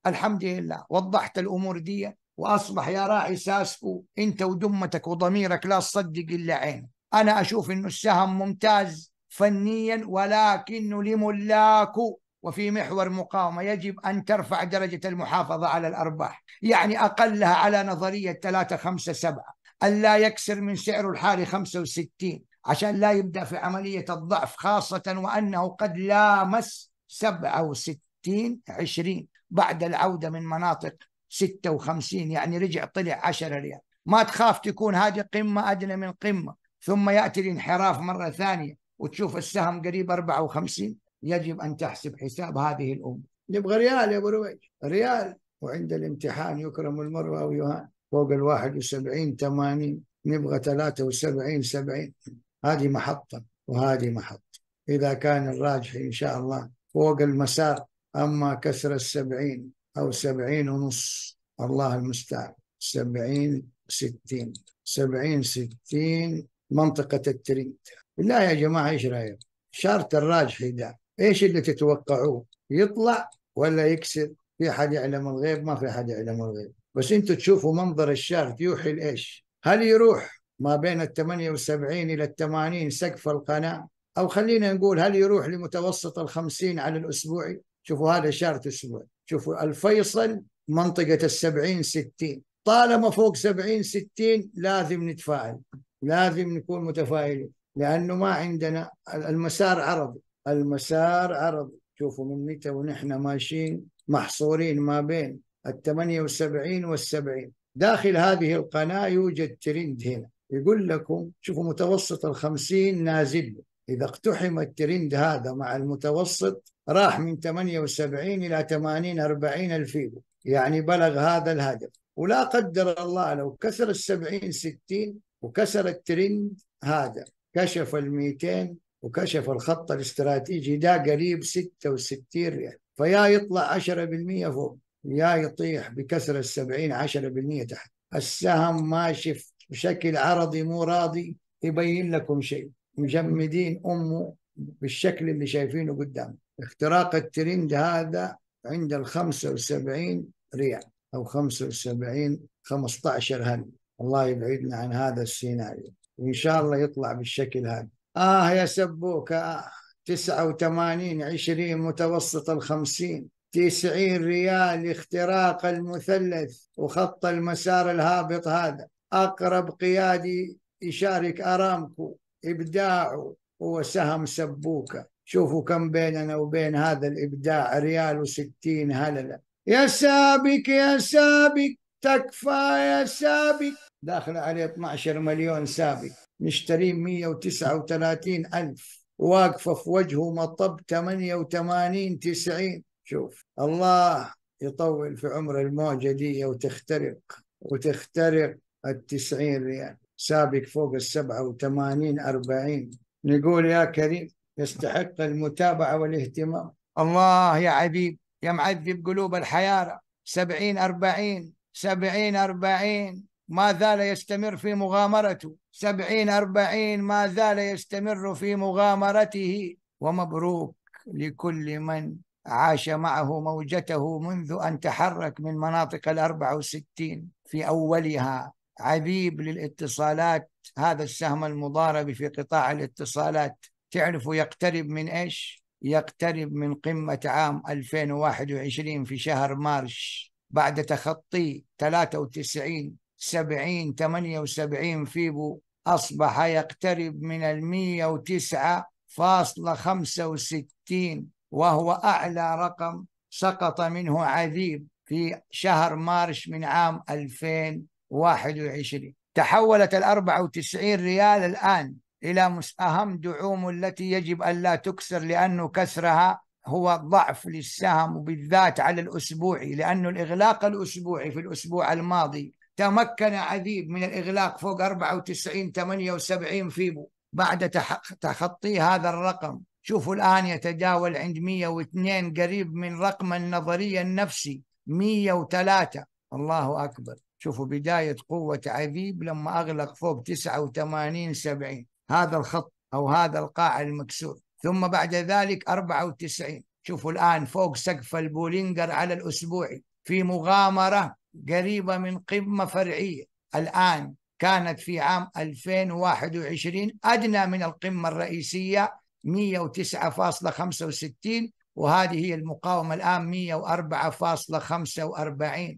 الحمد لله وضحت الامور دي وأصبح راعي ساسكو أنت ودمتك وضميرك لا تصدق إلا عينك أنا أشوف أنه السهم ممتاز فنيا ولكنه لملاكه وفي محور مقاومة يجب أن ترفع درجة المحافظة على الأرباح يعني أقلها على نظرية 3 5 7 ألا يكسر من سعره الحالي 65 عشان لا يبدأ في عملية الضعف خاصة وأنه قد لامس 67 20 بعد العودة من مناطق 56 يعني رجع طلع 10 ريال ما تخاف تكون هذه قمة أدنى من قمة ثم يأتي الانحراف مرة ثانية وتشوف السهم قريب 54 يجب أن تحسب حساب هذه الأمة نبغى ريال يا أبو رويج ريال وعند الامتحان يكرم المرء ويهان فوق ال 71 80 نبغى 73 70 هذه محطة وهذه محطة إذا كان الراجح إن شاء الله فوق المسار أما كسر السبعين أو سبعين ونص الله المستعان سبعين ستين سبعين ستين منطقة التريد لا يا جماعة إيش رأيكم شارت الراجحي ده إيش اللي تتوقعوه يطلع ولا يكسر في حد يعلم الغيب ما في حد يعلم الغيب بس انتوا تشوفوا منظر الشارت يوحي لإيش هل يروح ما بين ال 78 إلى ال 80 سقف القناة أو خلينا نقول هل يروح لمتوسط ال 50 على الأسبوعي شوفوا هذا شارت أسبوعي شوفوا الفيصل منطقة السبعين ستين طالما فوق سبعين ستين لازم نتفائل لازم نكون متفائلين لأنه ما عندنا المسار عرضي المسار عرضي شوفوا من متى ونحن ماشيين محصورين ما بين ال 78 وال 70 داخل هذه القناة يوجد ترند هنا يقول لكم شوفوا متوسط ال 50 نازل إذا اقتحم الترند هذا مع المتوسط راح من 78 إلى 80 40 الفيبو يعني بلغ هذا الهدف ولا قدر الله لو كسر السبعين ستين وكسر الترند هذا كشف الميتين وكشف الخط الاستراتيجي ده قريب 66 ريال فيا يطلع 10% فوق يا يطيح بكسر السبعين 10% تحت السهم ماشي بشكل عرضي مو راضي يبين لكم شيء مجمدين أمه بالشكل اللي شايفينه قدامه اختراق الترند هذا عند ال 75 ريال أو 75 15 هن الله يبعدنا عن هذا السيناريو وإن شاء الله يطلع بالشكل هذا آه يا سبوك آه 89 20 متوسط ال 50 90 ريال اختراق المثلث وخط المسار الهابط هذا أقرب قيادي يشارك أرامكو إبداعه هو سهم سبوكة شوفوا كم بيننا وبين هذا الإبداع ريال وستين هللة يا سابق يا سابق تكفى يا سابق داخل عليه 12 مليون سابق مشتريه 139 ألف واقفة في وجهه مطب 88 90 شوف الله يطول في عمر الموجة دي وتخترق وتخترق التسعين ريال سابق فوق السبعة وثمانين أربعين نقول يا كريم يستحق المتابعة والاهتمام الله يا عبيب يا معذب قلوب الحيارى سبعين أربعين سبعين أربعين ما زال يستمر في مغامرته سبعين أربعين ما زال يستمر في مغامرته ومبروك لكل من عاش معه موجته منذ أن تحرك من مناطق الأربع وستين في أولها عبيب للاتصالات هذا السهم المضارب في قطاع الاتصالات تعرفوا يقترب من ايش؟ يقترب من قمة عام 2021 في شهر مارش بعد تخطي 93 70 78 فيبو أصبح يقترب من ال 109.65 وهو أعلى رقم سقط منه عذيب في شهر مارش من عام 2021 تحولت ال 94 ريال الآن إلى أهم دعوم التي يجب أن لا تكسر لأنه كسرها هو ضعف للسهم وبالذات على الأسبوعي لأن الإغلاق الأسبوعي في الأسبوع الماضي تمكن عذيب من الإغلاق فوق 94 78 فيبو بعد تخطي هذا الرقم شوفوا الآن يتداول عند 102 قريب من رقم النظري النفسي 103 الله أكبر شوفوا بداية قوة عذيب لما أغلق فوق 89 70 هذا الخط أو هذا القاع المكسور ثم بعد ذلك 94 شوفوا الآن فوق سقف البولينجر على الأسبوعي في مغامرة قريبة من قمة فرعية الآن كانت في عام 2021 أدنى من القمة الرئيسية 109.65 وهذه هي المقاومة الآن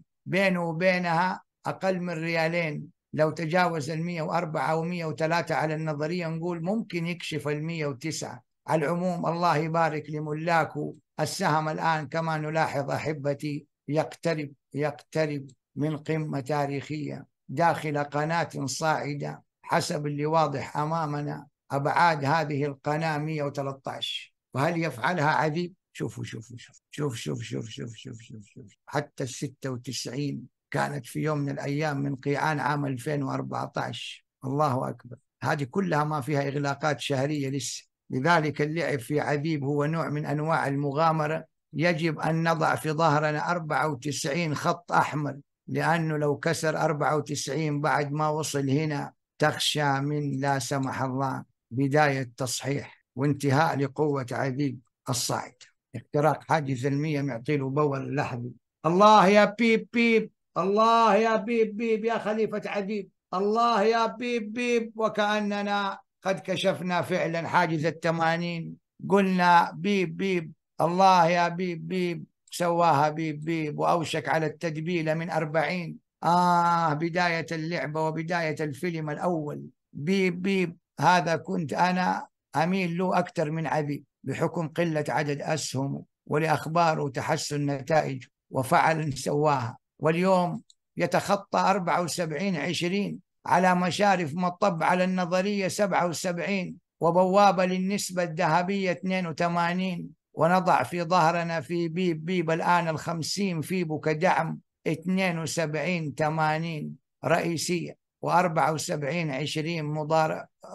104.45 بينه وبينها أقل من ريالين لو تجاوز ال 104 او 103 على النظريه نقول ممكن يكشف ال 109 على العموم الله يبارك لملاكه السهم الان كما نلاحظ احبتي يقترب يقترب من قمه تاريخيه داخل قناه صاعده حسب اللي واضح امامنا ابعاد هذه القناه 113 وهل يفعلها عذيب؟ شوفوا شوفوا شوفوا شوف شوف شوف شوف شوف شوف شوف حتى ال 96 كانت في يوم من الأيام من قيعان عام 2014 الله أكبر هذه كلها ما فيها إغلاقات شهرية لسه لذلك اللعب في عذيب هو نوع من أنواع المغامرة يجب أن نضع في ظهرنا 94 خط أحمر لأنه لو كسر 94 بعد ما وصل هنا تخشى من لا سمح الله بداية تصحيح وانتهاء لقوة عذيب الصاعد اختراق حاجز المية معطيله بول لحظي الله يا بيب بيب الله يا بيب بيب يا خليفة عذيب الله يا بيب بيب وكأننا قد كشفنا فعلا حاجز التمانين قلنا بيب بيب الله يا بيب بيب سواها بيب بيب وأوشك على التدبيل من أربعين آه بداية اللعبة وبداية الفيلم الأول بيب بيب هذا كنت أنا أميل له أكثر من عبيب بحكم قلة عدد أسهمه ولأخباره وتحسن نتائجه وفعلا سواها واليوم يتخطى 74 20 على مشارف مطب على النظرية 77 وبوابة للنسبة الذهبية 82 ونضع في ظهرنا في بيب بيب الآن الخمسين فيبو كدعم 72 80 رئيسية و74 20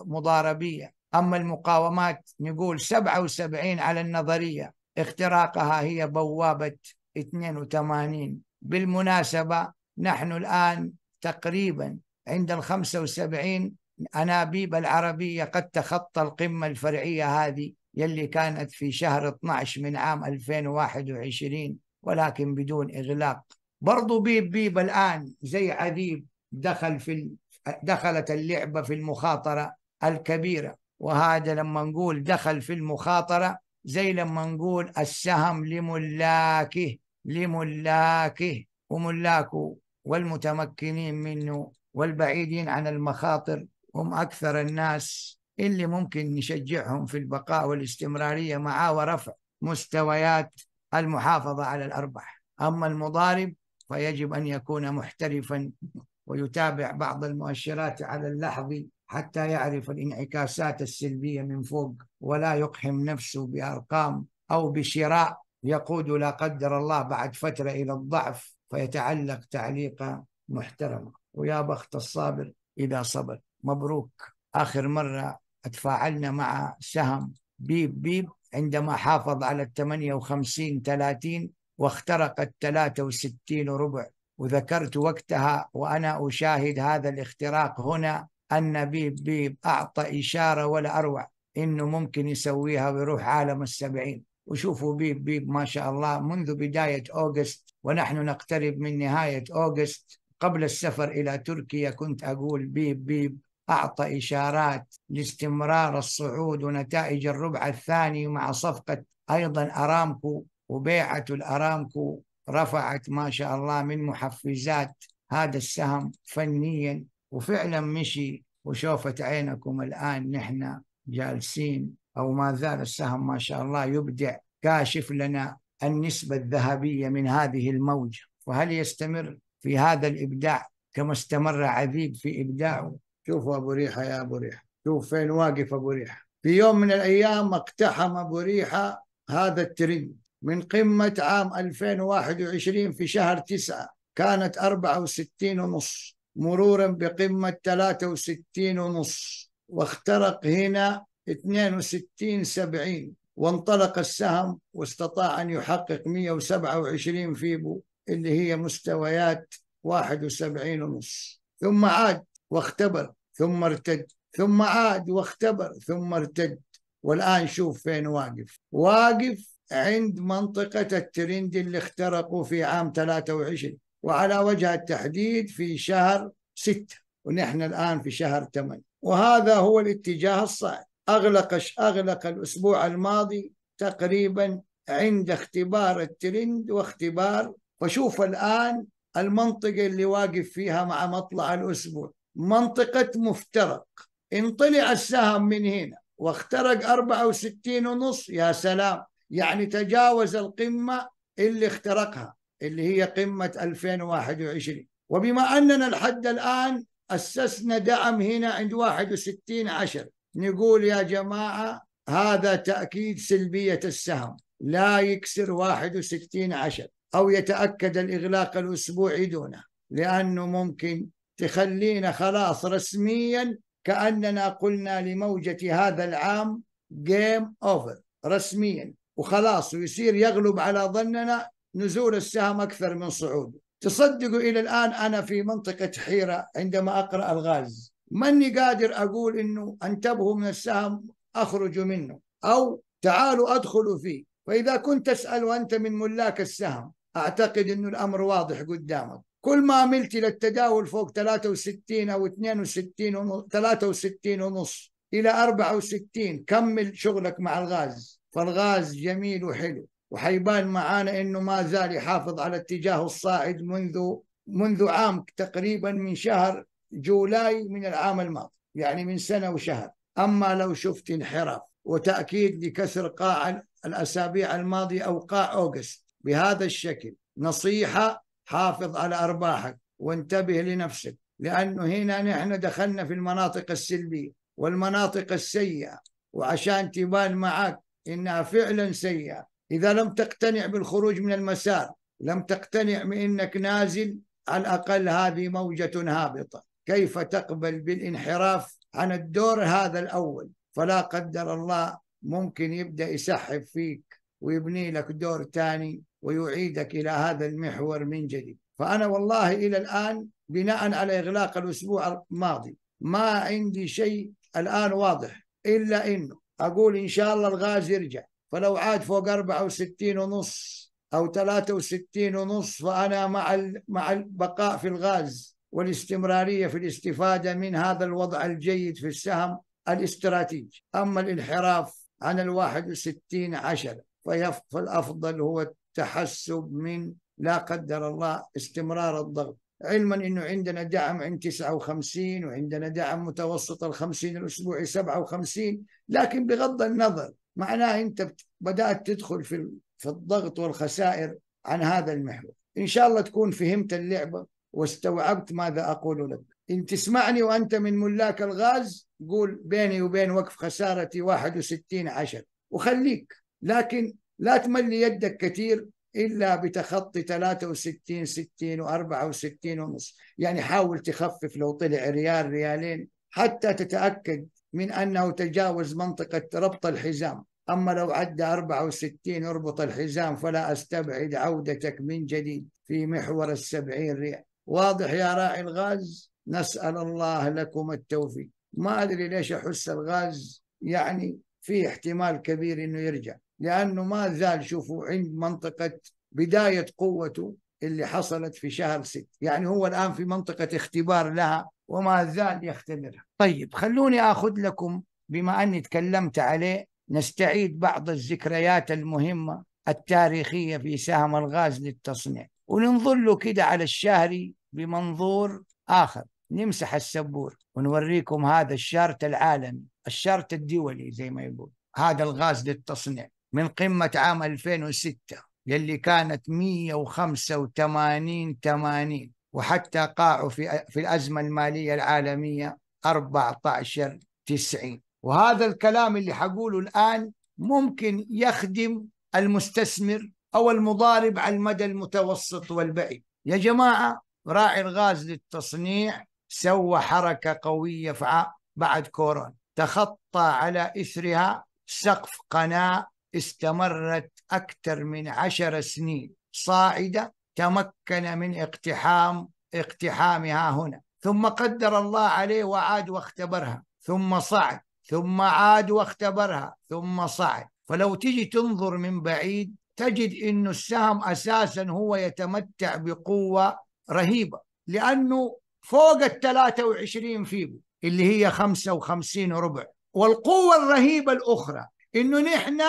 مضاربية أما المقاومات نقول 77 على النظرية اختراقها هي بوابة 82 بالمناسبة نحن الآن تقريبا عند الخمسة وسبعين أنابيب العربية قد تخطى القمة الفرعية هذه يلي كانت في شهر 12 من عام 2021 ولكن بدون إغلاق برضو بيب بيب الآن زي عذيب دخل في دخلت اللعبة في المخاطرة الكبيرة وهذا لما نقول دخل في المخاطرة زي لما نقول السهم لملاكه لملاكه وملاكه والمتمكنين منه والبعيدين عن المخاطر هم أكثر الناس اللي ممكن نشجعهم في البقاء والاستمرارية معه ورفع مستويات المحافظة على الأرباح أما المضارب فيجب أن يكون محترفا ويتابع بعض المؤشرات على اللحظ حتى يعرف الانعكاسات السلبية من فوق ولا يقحم نفسه بأرقام أو بشراء يقود لا قدر الله بعد فترة إلى الضعف فيتعلق تعليقة محترمة ويا بخت الصابر إذا صبر مبروك آخر مرة تفاعلنا مع سهم بيب بيب عندما حافظ على ال 58 30 واخترق ال 63 ربع وذكرت وقتها وأنا أشاهد هذا الاختراق هنا أن بيب بيب أعطى إشارة ولا أروع إنه ممكن يسويها ويروح عالم السبعين وشوفوا بيب بيب ما شاء الله منذ بداية أوغست ونحن نقترب من نهاية أوغست قبل السفر إلى تركيا كنت أقول بيب بيب أعطى إشارات لاستمرار الصعود ونتائج الربع الثاني مع صفقة أيضا أرامكو وبيعة الأرامكو رفعت ما شاء الله من محفزات هذا السهم فنيا وفعلا مشي وشوفت عينكم الآن نحن جالسين أو ما زال السهم ما شاء الله يبدع كاشف لنا النسبة الذهبية من هذه الموجة وهل يستمر في هذا الإبداع كما استمر عذيب في إبداعه شوفوا أبو ريحة يا أبو ريحة شوف فين واقف أبو ريحة في يوم من الأيام اقتحم أبو ريحة هذا الترند من قمة عام 2021 في شهر 9 كانت 64 ونص مرورا بقمة 63 ونص واخترق هنا 62 70 وانطلق السهم واستطاع أن يحقق 127 فيبو اللي هي مستويات 71 ونص ثم عاد واختبر ثم ارتد ثم عاد واختبر ثم ارتد والآن شوف فين واقف واقف عند منطقة الترند اللي اخترقوا في عام 23 وعلى وجه التحديد في شهر 6 ونحن الآن في شهر 8 وهذا هو الاتجاه الصعب أغلق أغلق الأسبوع الماضي تقريبا عند اختبار الترند واختبار فشوف الآن المنطقة اللي واقف فيها مع مطلع الأسبوع منطقة مفترق إن طلع السهم من هنا واخترق 64 ونص يا سلام يعني تجاوز القمة اللي اخترقها اللي هي قمة 2021 وبما أننا لحد الآن أسسنا دعم هنا عند 61 عشر نقول يا جماعة هذا تأكيد سلبية السهم لا يكسر 61 عشر أو يتأكد الإغلاق الأسبوعي دونه لأنه ممكن تخلينا خلاص رسميا كأننا قلنا لموجة هذا العام جيم أوفر رسميا وخلاص ويصير يغلب على ظننا نزول السهم أكثر من صعوده تصدقوا إلى الآن أنا في منطقة حيرة عندما أقرأ الغاز ماني قادر أقول إنه انتبهوا من السهم أخرجوا منه أو تعالوا أدخلوا فيه فإذا كنت تسأل وأنت من ملاك السهم أعتقد أنه الأمر واضح قدامك كل ما عملت للتداول فوق 63 أو 62 ونص 63 ونص إلى 64 كمل شغلك مع الغاز فالغاز جميل وحلو وحيبان معانا أنه ما زال يحافظ على اتجاهه الصاعد منذ منذ عام تقريبا من شهر جولاي من العام الماضي يعني من سنة وشهر أما لو شفت انحراف وتأكيد لكسر قاع الأسابيع الماضية أو قاع أوغست بهذا الشكل نصيحة حافظ على أرباحك وانتبه لنفسك لأنه هنا نحن دخلنا في المناطق السلبية والمناطق السيئة وعشان تبان معك إنها فعلا سيئة إذا لم تقتنع بالخروج من المسار لم تقتنع بأنك نازل على الأقل هذه موجة هابطة كيف تقبل بالانحراف عن الدور هذا الأول فلا قدر الله ممكن يبدأ يسحب فيك ويبني لك دور ثاني ويعيدك إلى هذا المحور من جديد فأنا والله إلى الآن بناء على إغلاق الأسبوع الماضي ما عندي شيء الآن واضح إلا أنه أقول إن شاء الله الغاز يرجع فلو عاد فوق 64 ونص أو 63 ونص فأنا مع مع البقاء في الغاز والاستمرارية في الاستفادة من هذا الوضع الجيد في السهم الاستراتيجي أما الانحراف عن الواحد وستين عشرة فالأفضل هو التحسب من لا قدر الله استمرار الضغط علما أنه عندنا دعم عند 59 وعندنا دعم متوسط ال 50 الأسبوعي 57 لكن بغض النظر معناه أنت بدأت تدخل في في الضغط والخسائر عن هذا المحور إن شاء الله تكون فهمت اللعبة واستوعبت ماذا أقول لك إن تسمعني وأنت من ملاك الغاز قول بيني وبين وقف خسارتي 61 عشر وخليك لكن لا تملي يدك كثير إلا بتخطي 63 60 و64 ونص يعني حاول تخفف لو طلع ريال ريالين حتى تتأكد من أنه تجاوز منطقة ربط الحزام أما لو عدى 64 اربط الحزام فلا أستبعد عودتك من جديد في محور السبعين ريال واضح يا راعي الغاز نسأل الله لكم التوفيق ما أدري ليش أحس الغاز يعني في احتمال كبير أنه يرجع لأنه ما زال شوفوا عند منطقة بداية قوته اللي حصلت في شهر ست يعني هو الآن في منطقة اختبار لها وما زال يختبرها طيب خلوني أخذ لكم بما أني تكلمت عليه نستعيد بعض الذكريات المهمة التاريخية في سهم الغاز للتصنيع وننظر له كده على الشهري بمنظور آخر نمسح السبورة ونوريكم هذا الشارت العالمي الشارت الدولي زي ما يقول هذا الغاز للتصنيع من قمة عام 2006 يلي كانت 185 80 وحتى قاعوا في في الأزمة المالية العالمية 14 90 وهذا الكلام اللي حقوله الآن ممكن يخدم المستثمر أو المضارب على المدى المتوسط والبعيد يا جماعة راعي الغاز للتصنيع سوى حركة قوية بعد كورونا تخطى على إثرها سقف قناة استمرت أكثر من عشر سنين صاعدة تمكن من اقتحام اقتحامها هنا ثم قدر الله عليه وعاد واختبرها ثم صعد ثم عاد واختبرها ثم صعد فلو تجي تنظر من بعيد تجد انه السهم اساسا هو يتمتع بقوه رهيبه لانه فوق ال 23 فيبو اللي هي 55 ربع والقوه الرهيبه الاخرى انه نحن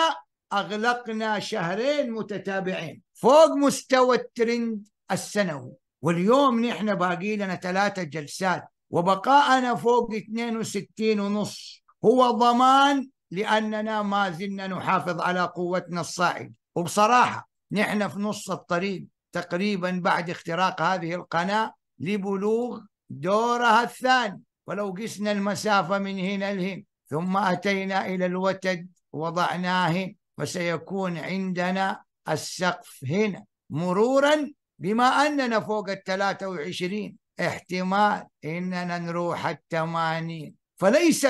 اغلقنا شهرين متتابعين فوق مستوى الترند السنوي واليوم نحن باقي لنا ثلاثه جلسات وبقاءنا فوق 62 ونص هو ضمان لاننا ما زلنا نحافظ على قوتنا الصاعده وبصراحة نحن في نص الطريق تقريبا بعد اختراق هذه القناة لبلوغ دورها الثاني ولو قسنا المسافة من هنا لهنا ثم أتينا إلى الوتد وضعناه فسيكون عندنا السقف هنا مرورا بما أننا فوق الثلاثة وعشرين احتمال إننا نروح الثمانين فليس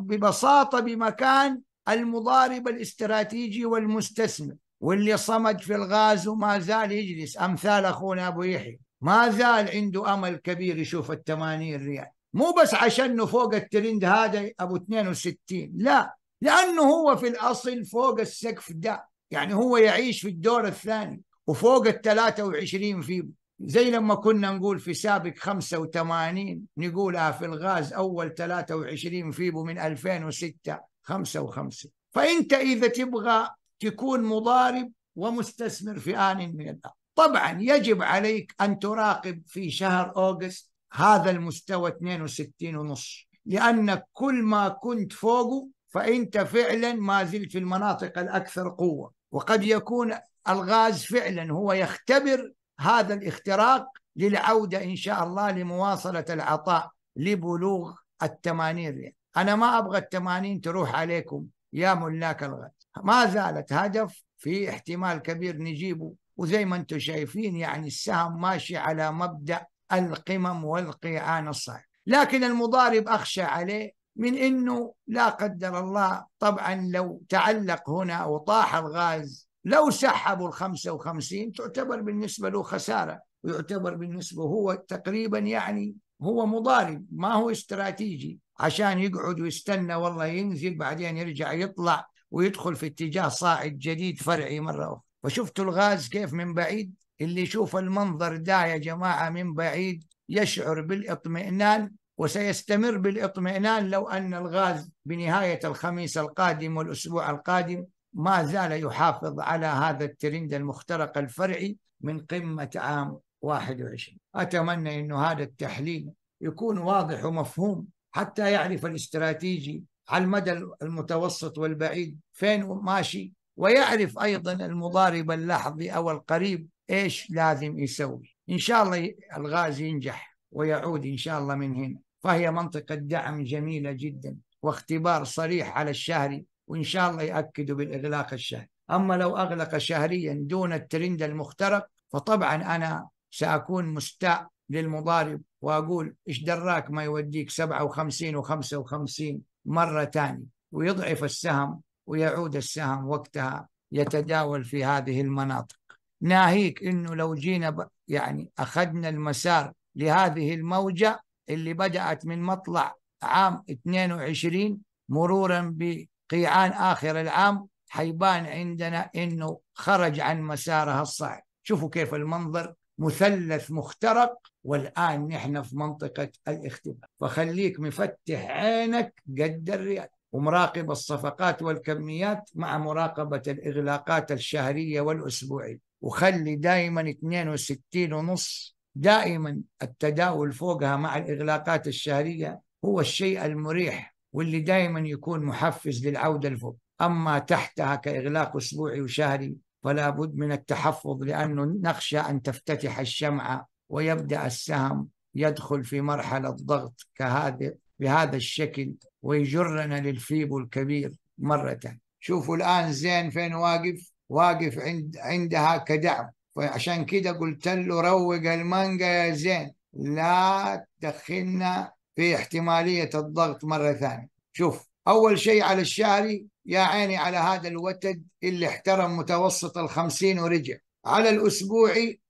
ببساطة بمكان المضارب الاستراتيجي والمستثمر واللي صمد في الغاز وما زال يجلس أمثال أخونا أبو يحيى ما زال عنده أمل كبير يشوف الثمانين ريال مو بس عشان فوق الترند هذا أبو 62 لا لأنه هو في الأصل فوق السقف ده يعني هو يعيش في الدور الثاني وفوق ال 23 في زي لما كنا نقول في سابق 85 نقولها في الغاز أول 23 فيبو من 2006 55 فأنت إذا تبغى تكون مضارب ومستثمر في آن من الآن طبعا يجب عليك أن تراقب في شهر أوغست هذا المستوى 62 ونص لأن كل ما كنت فوقه فأنت فعلا ما زلت في المناطق الأكثر قوة وقد يكون الغاز فعلا هو يختبر هذا الاختراق للعودة إن شاء الله لمواصلة العطاء لبلوغ التمانين ريال أنا ما أبغى التمانين تروح عليكم يا ملاك الغاز ما زالت هدف في احتمال كبير نجيبه وزي ما انتم شايفين يعني السهم ماشي على مبدأ القمم والقيعان الصعب لكن المضارب أخشى عليه من أنه لا قدر الله طبعا لو تعلق هنا وطاح الغاز لو سحبوا ال 55 تعتبر بالنسبة له خسارة ويعتبر بالنسبة هو تقريبا يعني هو مضارب ما هو استراتيجي عشان يقعد ويستنى والله ينزل بعدين يرجع يطلع ويدخل في اتجاه صاعد جديد فرعي مرة أخرى وشفت الغاز كيف من بعيد اللي يشوف المنظر ده يا جماعة من بعيد يشعر بالاطمئنان وسيستمر بالاطمئنان لو أن الغاز بنهاية الخميس القادم والأسبوع القادم ما زال يحافظ على هذا الترند المخترق الفرعي من قمة عام 21 أتمنى أن هذا التحليل يكون واضح ومفهوم حتى يعرف الاستراتيجي على المدى المتوسط والبعيد فين ماشي ويعرف أيضا المضارب اللحظي أو القريب إيش لازم يسوي إن شاء الله الغاز ينجح ويعود إن شاء الله من هنا فهي منطقة دعم جميلة جدا واختبار صريح على الشهري وإن شاء الله يأكدوا بالإغلاق الشهري أما لو أغلق شهريا دون الترند المخترق فطبعا أنا سأكون مستاء للمضارب وأقول إيش دراك ما يوديك 57 و55 مرة ثانية ويضعف السهم ويعود السهم وقتها يتداول في هذه المناطق ناهيك انه لو جينا ب... يعني اخذنا المسار لهذه الموجه اللي بدات من مطلع عام 22 مرورا بقيعان اخر العام حيبان عندنا انه خرج عن مسارها الصعب شوفوا كيف المنظر مثلث مخترق والآن نحن في منطقة الاختبار فخليك مفتح عينك قد الريال ومراقب الصفقات والكميات مع مراقبة الإغلاقات الشهرية والأسبوعية وخلي دائما 62 ونص دائما التداول فوقها مع الإغلاقات الشهرية هو الشيء المريح واللي دائما يكون محفز للعودة لفوق أما تحتها كإغلاق أسبوعي وشهري فلا بد من التحفظ لأنه نخشى أن تفتتح الشمعة ويبدأ السهم يدخل في مرحلة ضغط كهذا بهذا الشكل ويجرنا للفيبو الكبير مرة شوفوا الآن زين فين واقف واقف عند عندها كدعم فعشان كده قلت له روق المانجا يا زين لا تدخلنا في احتمالية الضغط مرة ثانية شوف أول شيء على الشاري يا عيني على هذا الوتد اللي احترم متوسط الخمسين ورجع على الأسبوعي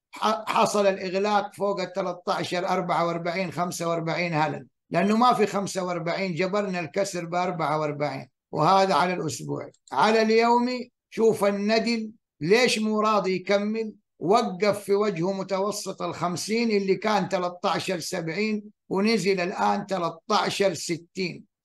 حصل الإغلاق فوق ال 13 44 45 هلل لأنه ما في 45 جبرنا الكسر ب 44 وهذا على الأسبوع على اليومي شوف الندل ليش مو راضي يكمل وقف في وجهه متوسط ال 50 اللي كان 13 70 ونزل الآن 13 60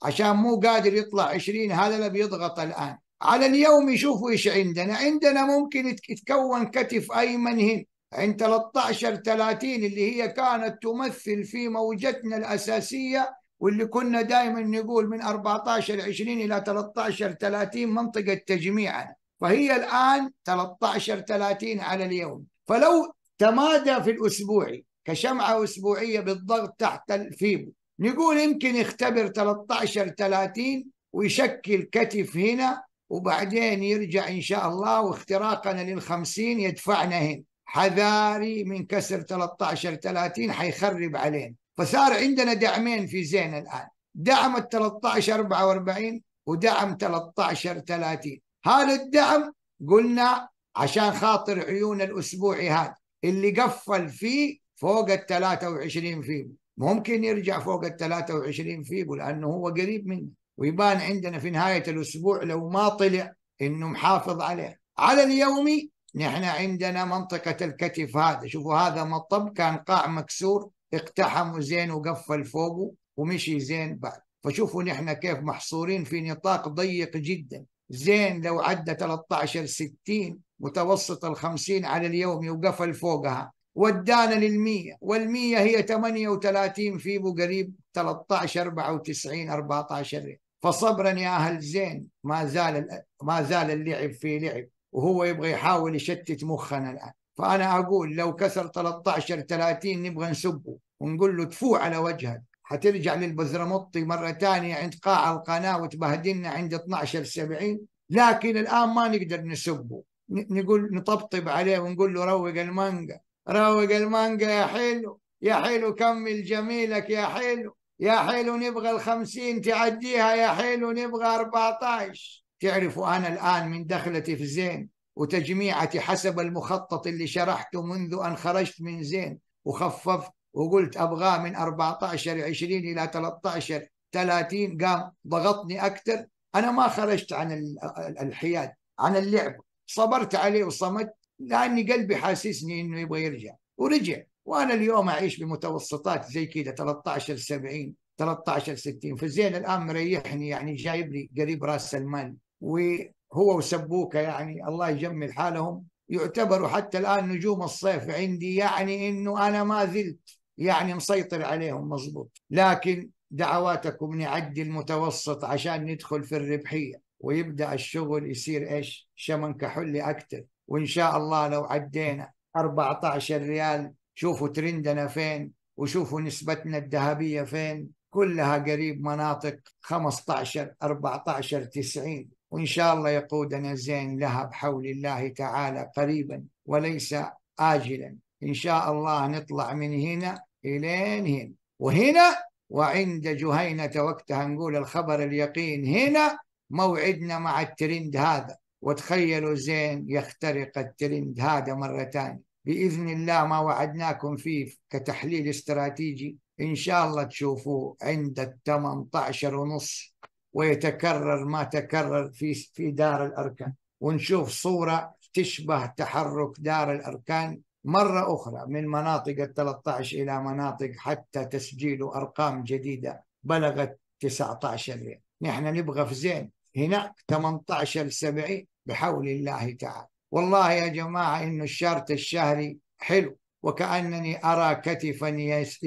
عشان مو قادر يطلع 20 هذا اللي بيضغط الآن على اليوم شوفوا ايش عندنا عندنا ممكن يتكون كتف ايمن هنا عند 13 30 اللي هي كانت تمثل في موجتنا الأساسية واللي كنا دائما نقول من 14 20 إلى 13 30 منطقة تجميعنا فهي الآن 13 30 على اليوم فلو تمادى في الاسبوع كشمعة أسبوعية بالضغط تحت الفيبو نقول يمكن يختبر 13 30 ويشكل كتف هنا وبعدين يرجع إن شاء الله واختراقنا للخمسين يدفعنا هنا حذاري من كسر 13 30 حيخرب علينا فصار عندنا دعمين في زين الآن دعم ال 13 44 ودعم 13 30 هذا الدعم قلنا عشان خاطر عيون الأسبوعي هذا اللي قفل فيه فوق ال 23 فيبو ممكن يرجع فوق ال 23 فيبو لأنه هو قريب منه ويبان عندنا في نهاية الأسبوع لو ما طلع إنه محافظ عليه على اليومي نحن عندنا منطقة الكتف هذا شوفوا هذا مطب كان قاع مكسور اقتحموا زين وقفل فوقه ومشي زين بعد فشوفوا نحن كيف محصورين في نطاق ضيق جدا زين لو عدى 13 60 متوسط ال 50 على اليوم وقفل فوقها ودانا للمية والمية هي 38 في قريب 13 94 14 فصبرا يا أهل زين ما زال ما زال اللعب في لعب وهو يبغى يحاول يشتت مخنا الآن فأنا أقول لو كسر 13 30 نبغى نسبه ونقول له تفوع على وجهك حترجع للبزرمطي مرة ثانية عند قاع القناة وتبهدلنا عند 12 70 لكن الآن ما نقدر نسبه نقول نطبطب عليه ونقول له روق المانجا روق المانجا يا حلو يا حلو كمل جميلك يا حلو يا حلو نبغى الخمسين تعديها يا حلو نبغى 14 تعرفوا أنا الآن من دخلتي في زين وتجميعتي حسب المخطط اللي شرحته منذ أن خرجت من زين وخففت وقلت أبغاه من 14 20 إلى 13 30 قام ضغطني أكثر أنا ما خرجت عن الحياد عن اللعب صبرت عليه وصمت لأني قلبي حاسسني أنه يبغى يرجع ورجع وأنا اليوم أعيش بمتوسطات زي كذا 13 70 13 60 فزين الان مريحني يعني جايب لي قريب راس المال وهو وسبوكة يعني الله يجمل حالهم يعتبروا حتى الآن نجوم الصيف عندي يعني أنه أنا ما زلت يعني مسيطر عليهم مضبوط لكن دعواتكم نعدي المتوسط عشان ندخل في الربحية ويبدأ الشغل يصير إيش شمن كحلي أكتر وإن شاء الله لو عدينا 14 ريال شوفوا ترندنا فين وشوفوا نسبتنا الذهبية فين كلها قريب مناطق 15 14 90 وإن شاء الله يقودنا زين لها بحول الله تعالى قريبا وليس آجلا إن شاء الله نطلع من هنا إلين هنا وهنا وعند جهينة وقتها نقول الخبر اليقين هنا موعدنا مع الترند هذا وتخيلوا زين يخترق الترند هذا مرة ثانيه بإذن الله ما وعدناكم فيه كتحليل استراتيجي إن شاء الله تشوفوه عند 18 ونص ويتكرر ما تكرر في في دار الاركان ونشوف صوره تشبه تحرك دار الاركان مره اخرى من مناطق ال 13 الى مناطق حتى تسجيل ارقام جديده بلغت 19 ريال نحن نبغى في زين هناك 18 70 بحول الله تعالى والله يا جماعه انه الشرط الشهري حلو وكانني ارى كتفا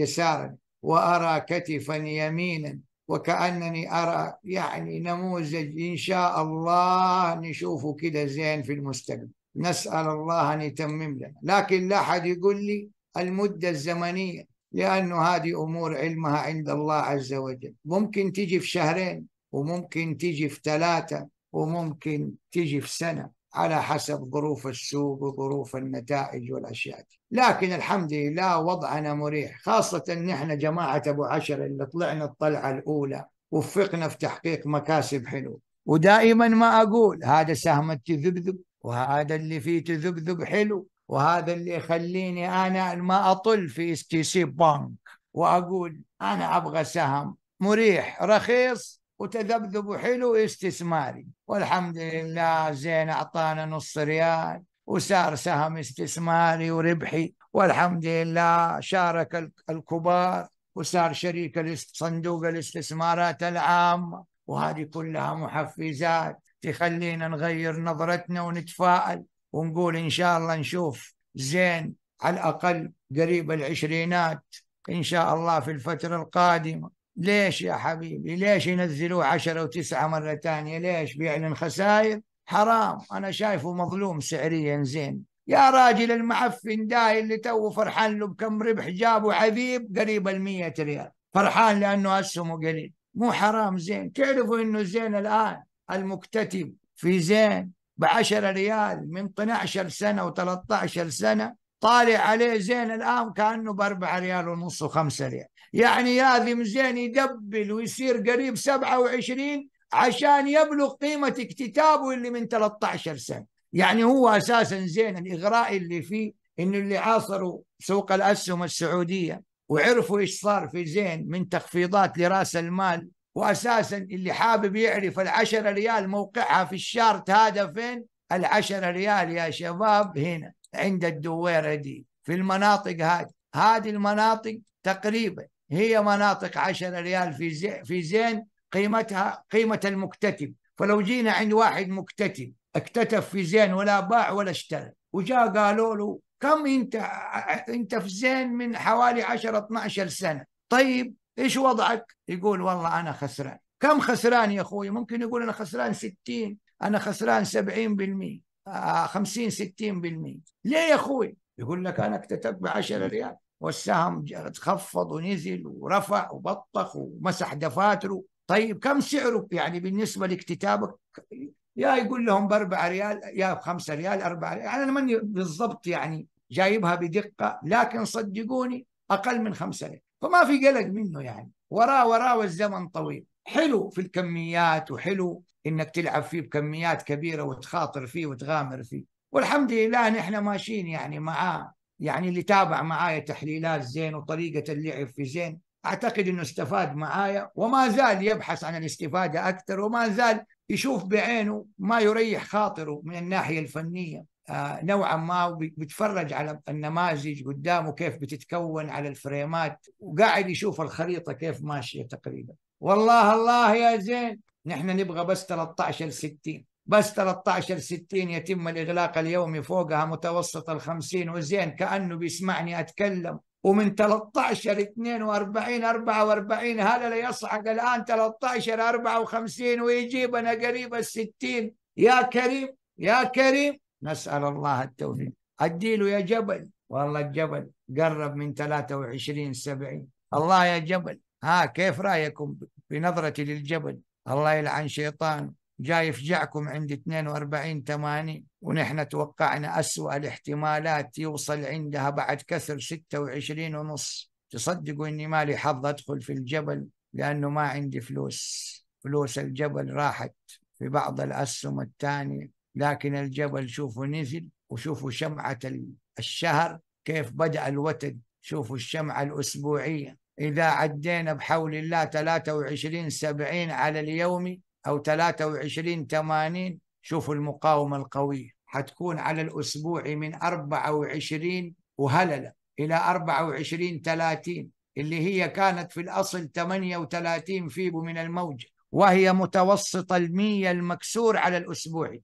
يسارا وارى كتفا يمينا وكأنني أرى يعني نموذج إن شاء الله نشوفه كده زين في المستقبل نسأل الله أن يتمم لنا لكن لا أحد يقول لي المدة الزمنية لأنه هذه أمور علمها عند الله عز وجل ممكن تجي في شهرين وممكن تجي في ثلاثة وممكن تجي في سنة على حسب ظروف السوق وظروف النتائج والأشياء دي. لكن الحمد لله وضعنا مريح خاصة نحن جماعة أبو عشر اللي طلعنا الطلعة الأولى وفقنا في تحقيق مكاسب حلوة ودائما ما أقول هذا سهم التذبذب وهذا اللي فيه تذبذب حلو وهذا اللي يخليني أنا ما أطل في اس تي سي بانك وأقول أنا أبغى سهم مريح رخيص وتذبذب حلو استثماري والحمد لله زين أعطانا نص ريال وصار سهم استثماري وربحي والحمد لله شارك الكبار وصار شريك صندوق الاستثمارات العامة وهذه كلها محفزات تخلينا نغير نظرتنا ونتفائل ونقول إن شاء الله نشوف زين على الأقل قريب العشرينات إن شاء الله في الفترة القادمة ليش يا حبيبي ليش ينزلوه عشرة وتسعة مرة ثانية ليش بيعلن خسائر حرام انا شايفه مظلوم سعريا زين يا راجل المعفن داي اللي تو فرحان له بكم ربح جابه حبيب قريب ال ريال فرحان لانه اسهمه قليل مو حرام زين تعرفوا انه زين الان المكتتب في زين ب ريال من 12 سنة و13 سنة طالع عليه زين الآن كأنه ب 4 ريال ونص و5 ريال يعني يا ذم زين يدبل ويصير قريب 27 عشان يبلغ قيمة اكتتابه اللي من 13 سنة يعني هو أساسا زين الإغراء اللي فيه إنه اللي عاصروا سوق الأسهم السعودية وعرفوا إيش صار في زين من تخفيضات لرأس المال وأساسا اللي حابب يعرف العشرة ريال موقعها في الشارت هذا فين العشرة ريال يا شباب هنا عند الدويرة دي في المناطق هذه هذه المناطق تقريبا هي مناطق عشرة ريال في زين, في زين قيمتها قيمة المكتتب فلو جينا عند واحد مكتتب اكتتب في زين ولا باع ولا اشترى وجاء قالوا له كم انت انت في زين من حوالي 10 12 سنه طيب ايش وضعك يقول والله انا خسران كم خسران يا اخوي ممكن يقول انا خسران 60 انا خسران 70% 50 60% ليه يا اخوي يقول لك انا اكتتبت ب 10 ريال والسهم خفض ونزل ورفع وبطخ ومسح دفاتره طيب كم سعره يعني بالنسبه لكتابك يا يقول لهم باربع ريال يا بخمسه ريال اربع ريال يعني انا ماني بالضبط يعني جايبها بدقه لكن صدقوني اقل من خمسه ريال فما في قلق منه يعني وراه وراه والزمن طويل حلو في الكميات وحلو انك تلعب فيه بكميات كبيره وتخاطر فيه وتغامر فيه والحمد لله نحن ماشيين يعني معاه يعني اللي تابع معايا تحليلات زين وطريقه اللعب في زين أعتقد أنه استفاد معايا وما زال يبحث عن الاستفادة أكثر وما زال يشوف بعينه ما يريح خاطره من الناحية الفنية آه، نوعا ما بيتفرج على النماذج قدامه كيف بتتكون على الفريمات وقاعد يشوف الخريطة كيف ماشية تقريبا والله الله يا زين نحن نبغى بس 13 60 بس 13 60 يتم الإغلاق اليومي فوقها متوسط ال 50 وزين كأنه بيسمعني أتكلم ومن 13 42 44 هذا لا يصعد الآن 13 54 ويجيبنا قريب ال 60 يا كريم يا كريم نسأل الله التوفيق أديله يا جبل والله الجبل قرب من 23 70 الله يا جبل ها كيف رايكم بنظرتي للجبل الله يلعن شيطان جاي يفجعكم عند 42 80 ونحن توقعنا أسوأ الاحتمالات يوصل عندها بعد كثر 26 ونص تصدقوا أني مالي حظ أدخل في الجبل لأنه ما عندي فلوس فلوس الجبل راحت في بعض الأسهم الثانية لكن الجبل شوفوا نزل وشوفوا شمعة الشهر كيف بدأ الوتد شوفوا الشمعة الأسبوعية إذا عدينا بحول الله 23 70 على اليوم أو 23 80 شوفوا المقاومة القوية حتكون على الأسبوع من 24 وهللة إلى 24 30 اللي هي كانت في الأصل 38 فيبو من الموجة وهي متوسط المية المكسور على الأسبوع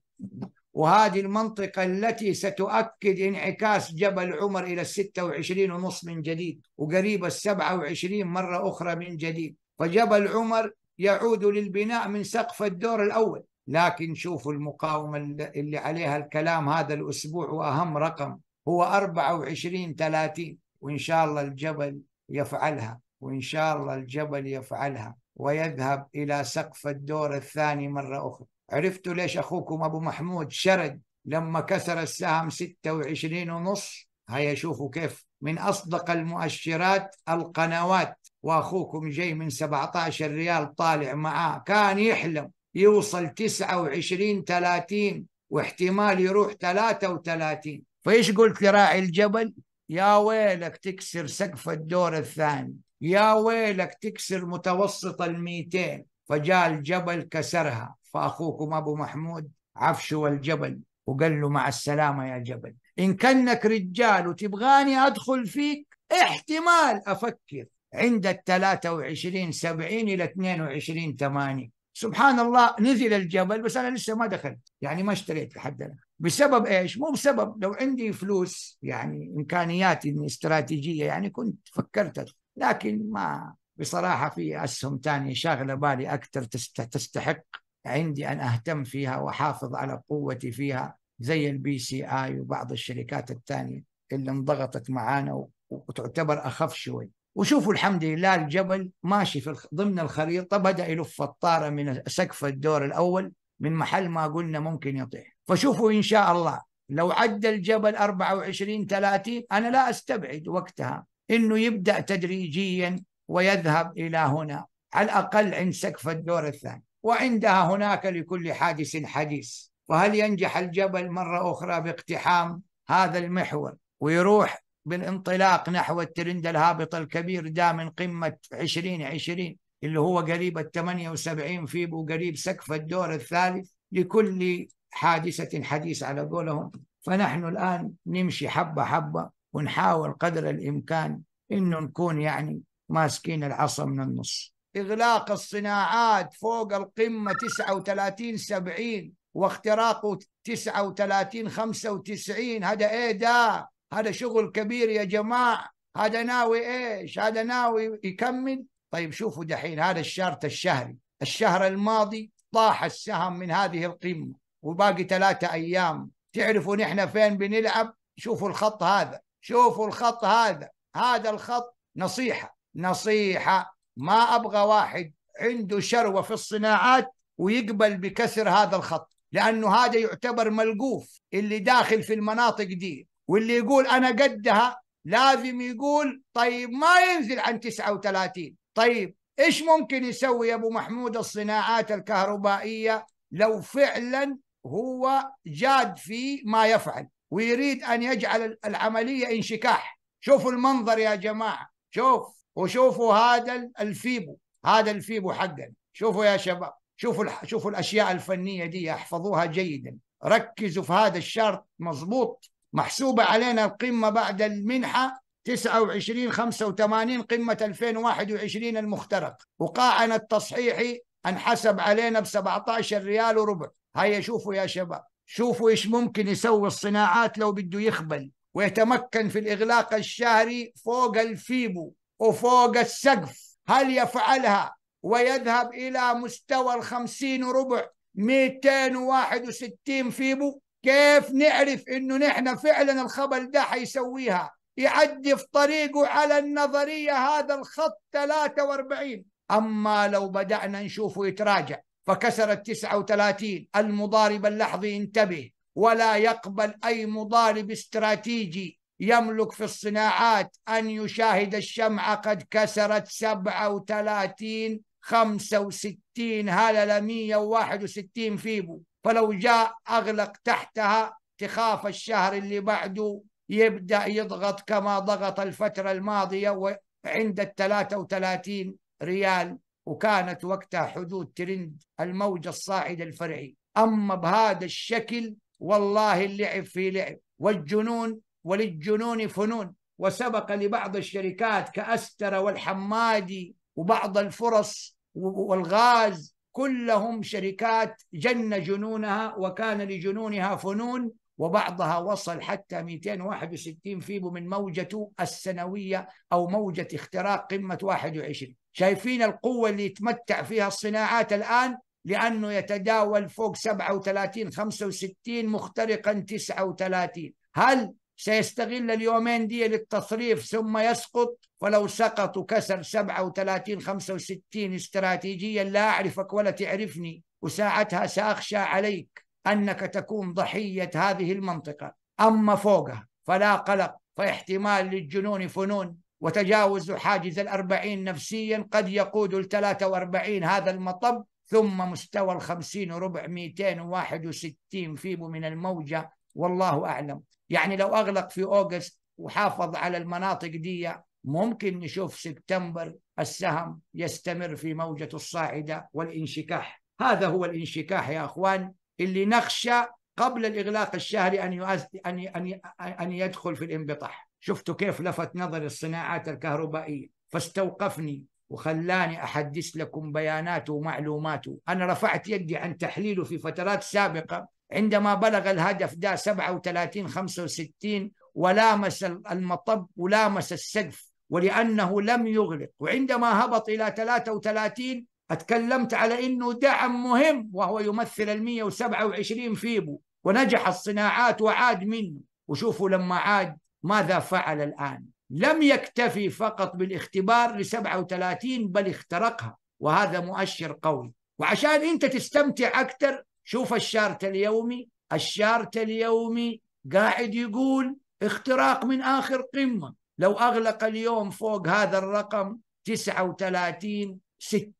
وهذه المنطقة التي ستؤكد انعكاس جبل عمر إلى الستة وعشرين ونص من جديد وقريب السبعة وعشرين مرة أخرى من جديد فجبل عمر يعود للبناء من سقف الدور الأول لكن شوفوا المقاومة اللي عليها الكلام هذا الأسبوع وأهم رقم هو 24 30 وإن شاء الله الجبل يفعلها وإن شاء الله الجبل يفعلها ويذهب إلى سقف الدور الثاني مرة أخرى عرفتوا ليش أخوكم أبو محمود شرد لما كسر السهم 26 ونص هيا شوفوا كيف من أصدق المؤشرات القنوات وأخوكم جاي من 17 ريال طالع معاه كان يحلم يوصل 29 30 واحتمال يروح 33 فايش قلت لراعي الجبل يا ويلك تكسر سقف الدور الثاني يا ويلك تكسر متوسط ال200 فجاء الجبل كسرها فأخوكم أبو محمود عفشوا الجبل وقال له مع السلامة يا جبل إن كانك رجال وتبغاني أدخل فيك احتمال أفكر عند ال 23 70 إلى 22 80 سبحان الله نزل الجبل بس انا لسه ما دخلت يعني ما اشتريت لحد الان بسبب ايش؟ مو بسبب لو عندي فلوس يعني امكانيات استراتيجيه يعني كنت فكرت لكن ما بصراحه في اسهم ثانيه شاغله بالي اكثر تستحق عندي ان اهتم فيها واحافظ على قوتي فيها زي البي سي اي وبعض الشركات الثانيه اللي انضغطت معانا وتعتبر اخف شوي وشوفوا الحمد لله الجبل ماشي في ضمن الخريطة بدأ يلف الطارة من سقف الدور الأول من محل ما قلنا ممكن يطيح فشوفوا إن شاء الله لو عدى الجبل 24 30 أنا لا أستبعد وقتها أنه يبدأ تدريجيا ويذهب إلى هنا على الأقل عند سقف الدور الثاني وعندها هناك لكل حادث حديث وهل ينجح الجبل مرة أخرى باقتحام هذا المحور ويروح بالانطلاق نحو الترند الهابط الكبير ده من قمة 2020 اللي هو قريب ال 78 فيب وقريب سقف الدور الثالث لكل حادثة حديث على قولهم فنحن الآن نمشي حبة حبة ونحاول قدر الإمكان إنه نكون يعني ماسكين العصا من النص إغلاق الصناعات فوق القمة 39 70 واختراقه 39 95 هذا إيه ده هذا شغل كبير يا جماعة هذا ناوي إيش هذا ناوي يكمل طيب شوفوا دحين هذا الشارت الشهري الشهر الماضي طاح السهم من هذه القمة وباقي ثلاثة أيام تعرفوا نحن فين بنلعب شوفوا الخط هذا شوفوا الخط هذا هذا الخط نصيحة نصيحة ما أبغى واحد عنده شروة في الصناعات ويقبل بكسر هذا الخط لأنه هذا يعتبر ملقوف اللي داخل في المناطق دي واللي يقول أنا قدها لازم يقول طيب ما ينزل عن 39 طيب إيش ممكن يسوي أبو محمود الصناعات الكهربائية لو فعلا هو جاد في ما يفعل ويريد أن يجعل العملية انشكاح شوفوا المنظر يا جماعة شوف وشوفوا هذا الفيبو هذا الفيبو حقا شوفوا يا شباب شوفوا شوفوا الاشياء الفنيه دي احفظوها جيدا ركزوا في هذا الشرط مضبوط محسوبة علينا القمة بعد المنحة 29 85 قمة 2021 المخترق وقاعنا التصحيحي انحسب علينا ب 17 ريال وربع هيا شوفوا يا شباب شوفوا ايش ممكن يسوي الصناعات لو بده يخبل ويتمكن في الإغلاق الشهري فوق الفيبو وفوق السقف هل يفعلها ويذهب إلى مستوى ال 50 وربع 261 فيبو كيف نعرف انه نحن فعلا الخبل ده حيسويها يعدي في طريقه على النظرية هذا الخط 43 أما لو بدأنا نشوفه يتراجع فكسر ال 39 المضارب اللحظي انتبه ولا يقبل أي مضارب استراتيجي يملك في الصناعات أن يشاهد الشمعة قد كسرت 37 65 هلله 161 فيبو فلو جاء أغلق تحتها تخاف الشهر اللي بعده يبدأ يضغط كما ضغط الفترة الماضية عند الثلاثة وثلاثين ريال وكانت وقتها حدود ترند الموجة الصاعدة الفرعي أما بهذا الشكل والله اللعب في لعب والجنون وللجنون فنون وسبق لبعض الشركات كأستر والحمادي وبعض الفرص والغاز كلهم شركات جن جنونها وكان لجنونها فنون وبعضها وصل حتى 261 فيبو من موجته السنوية أو موجة اختراق قمة 21 شايفين القوة اللي يتمتع فيها الصناعات الآن لأنه يتداول فوق 37 65 مخترقا 39 هل سيستغل اليومين دي للتصريف ثم يسقط ولو سقط وكسر 37 65 استراتيجيا لا أعرفك ولا تعرفني وساعتها سأخشى عليك أنك تكون ضحية هذه المنطقة أما فوقها فلا قلق فاحتمال للجنون فنون وتجاوز حاجز الأربعين نفسيا قد يقود الثلاثة وأربعين هذا المطب ثم مستوى الخمسين وربع 261 فيبو من الموجة والله أعلم يعني لو أغلق في أوغست وحافظ على المناطق دي ممكن نشوف سبتمبر السهم يستمر في موجة الصاعدة والانشكاح هذا هو الانشكاح يا أخوان اللي نخشى قبل الإغلاق الشهري أن, يؤز... أن... أن... أن يدخل في الانبطاح شفتوا كيف لفت نظر الصناعات الكهربائية فاستوقفني وخلاني أحدث لكم بياناته ومعلوماته أنا رفعت يدي عن تحليله في فترات سابقة عندما بلغ الهدف ده 37 65 ولامس المطب ولامس السقف ولأنه لم يغلق وعندما هبط إلى 33 أتكلمت على أنه دعم مهم وهو يمثل ال 127 فيبو ونجح الصناعات وعاد منه وشوفوا لما عاد ماذا فعل الآن لم يكتفي فقط بالاختبار ل 37 بل اخترقها وهذا مؤشر قوي وعشان أنت تستمتع أكثر شوف الشارت اليومي الشارت اليومي قاعد يقول اختراق من آخر قمة لو أغلق اليوم فوق هذا الرقم 39 60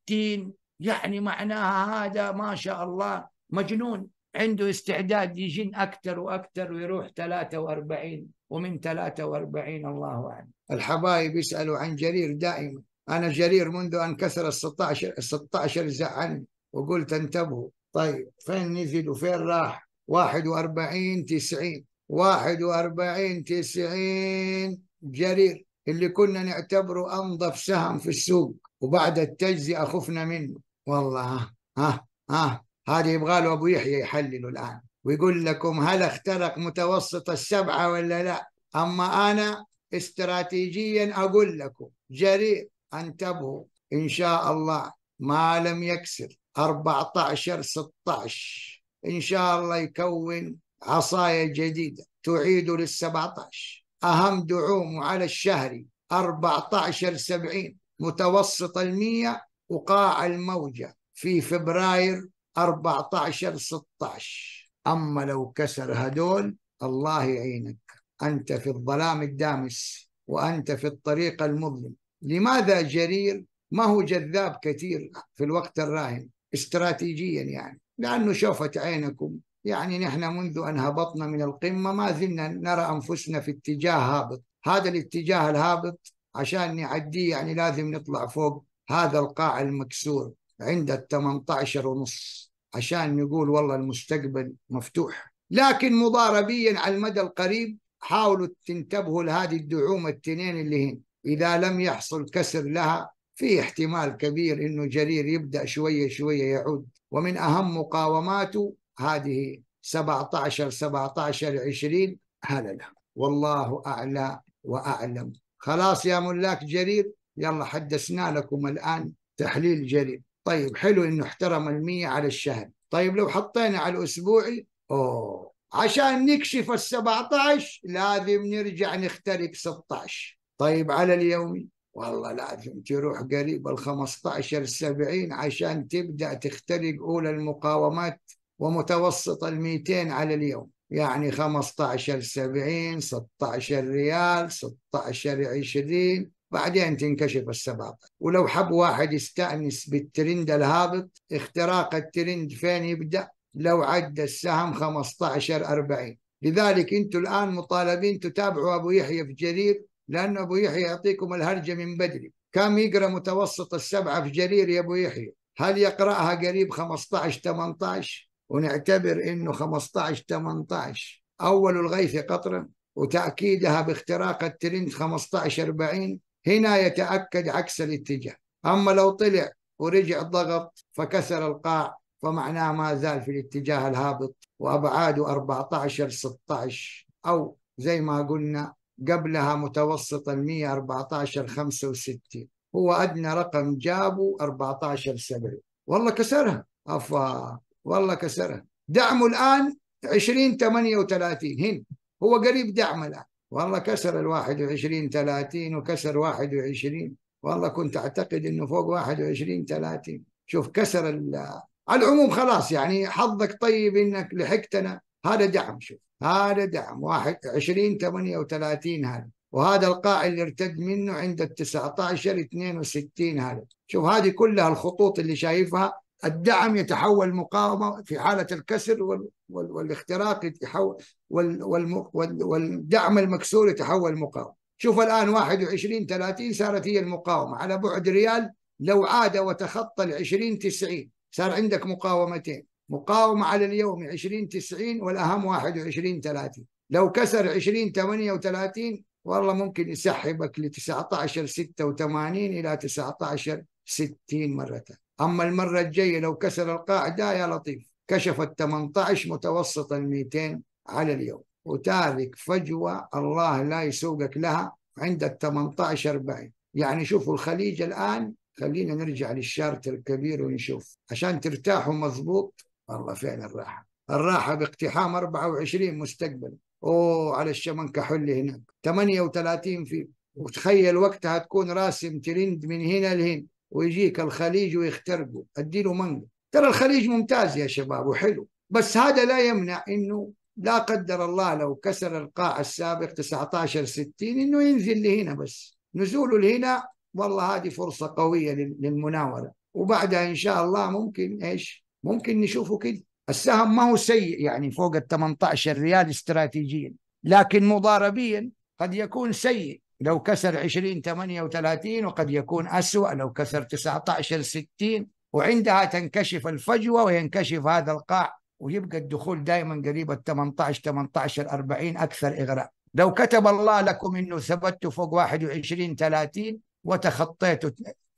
يعني معناها هذا ما شاء الله مجنون عنده استعداد يجن أكثر وأكثر ويروح 43 ومن 43 الله أعلم الحبايب يسألوا عن جرير دائما أنا جرير منذ أن كسر ال 16 ال 16 زعلني وقلت انتبهوا طيب فين نزل وفين راح 41 90 41 90 جرير اللي كنا نعتبره أنظف سهم في السوق وبعد التجزئة خفنا منه والله ها ها ها هذا يبغى له أبو يحيى يحلله الآن ويقول لكم هل اخترق متوسط السبعة ولا لا أما أنا استراتيجيا أقول لكم جرير انتبهوا إن شاء الله ما لم يكسر 14 16 إن شاء الله يكون عصاية جديدة تعيد لل 17 أهم دعومه على الشهري 14 70 متوسط ال100 وقاع الموجة في فبراير 14 16 أما لو كسر هدول الله يعينك أنت في الظلام الدامس وأنت في الطريق المظلم لماذا جرير ما هو جذاب كثير في الوقت الراهن استراتيجيا يعني لأنه شوفت عينكم يعني نحن منذ أن هبطنا من القمة ما زلنا نرى أنفسنا في اتجاه هابط هذا الاتجاه الهابط عشان نعديه يعني لازم نطلع فوق هذا القاع المكسور عند ال 18 ونص عشان نقول والله المستقبل مفتوح لكن مضاربيا على المدى القريب حاولوا تنتبهوا لهذه الدعومه التنين اللي هنا إذا لم يحصل كسر لها في احتمال كبير انه جرير يبدا شويه شويه يعود ومن اهم مقاوماته هذه 17 17 20 هلله والله اعلى واعلم خلاص يا ملاك جرير يلا حدثنا لكم الان تحليل جرير طيب حلو انه احترم المية على الشهر طيب لو حطينا على الاسبوعي اوه عشان نكشف ال 17 لازم نرجع نخترق 16 طيب على اليومي والله لازم تروح قريب ال 15 70 عشان تبدا تخترق اولى المقاومات ومتوسط ال 200 على اليوم يعني 15 70 16 ريال 16 20 بعدين تنكشف السباق ولو حب واحد يستأنس بالترند الهابط اختراق الترند فين يبدأ لو عد السهم 15 40 لذلك انتم الآن مطالبين تتابعوا أبو يحيى في جرير لأن أبو يحيى يعطيكم الهرجة من بدري كم يقرأ متوسط السبعة في جرير يا أبو يحيى هل يقرأها قريب 15 18 ونعتبر أنه 15 18 أول الغيث قطرا وتأكيدها باختراق الترند 15 40 هنا يتأكد عكس الاتجاه أما لو طلع ورجع ضغط فكسر القاع فمعناه ما زال في الاتجاه الهابط وأبعاده 14 16 أو زي ما قلنا قبلها متوسطا 114 65 هو أدنى رقم جابه 14 70 والله كسرها أفا والله كسرها دعمه الآن 20 38 هنا هو قريب دعم الآن والله كسر ال 21 30 وكسر 21 والله كنت أعتقد أنه فوق 21 30 شوف كسر ال على العموم خلاص يعني حظك طيب أنك لحقتنا هذا دعم شوف هذا دعم واحد 20 38 هذا وهذا القاع اللي ارتد منه عند ال 19 62 هذا شوف هذه كلها الخطوط اللي شايفها الدعم يتحول مقاومة في حالة الكسر وال... وال... والاختراق يتحول وال... وال... والدعم المكسور يتحول مقاومة شوف الآن 21 30 صارت هي المقاومة على بعد ريال لو عاد وتخطى ال 20 90 صار عندك مقاومتين مقاومة على اليوم 20 90 والأهم 21 30 لو كسر 20 38 والله ممكن يسحبك ل 19 86 إلى 19 60 مرة أما المرة الجاية لو كسر القاعدة يا لطيف كشفت 18 متوسط ال 200 على اليوم وتارك فجوة الله لا يسوقك لها عند ال 18 40 يعني شوفوا الخليج الآن خلينا نرجع للشارت الكبير ونشوف عشان ترتاحوا مضبوط والله فعلا الراحه الراحة باقتحام 24 مستقبل أوه على الشمنكة حل هناك 38 في وتخيل وقتها تكون راسم ترند من هنا لهنا ويجيك الخليج ويخترقوا اديله منقى ترى الخليج ممتاز يا شباب وحلو بس هذا لا يمنع انه لا قدر الله لو كسر القاع السابق 19 60 انه ينزل لهنا بس نزوله لهنا والله هذه فرصه قويه للمناوره وبعدها ان شاء الله ممكن ايش ممكن نشوفه كده السهم ما هو سيء يعني فوق ال 18 ريال استراتيجيا لكن مضاربيا قد يكون سيء لو كسر 20 38 وقد يكون اسوء لو كسر 19 60 وعندها تنكشف الفجوة وينكشف هذا القاع ويبقى الدخول دائما قريب ال 18 18 40 أكثر إغراء لو كتب الله لكم أنه ثبت فوق 21 30 وتخطيت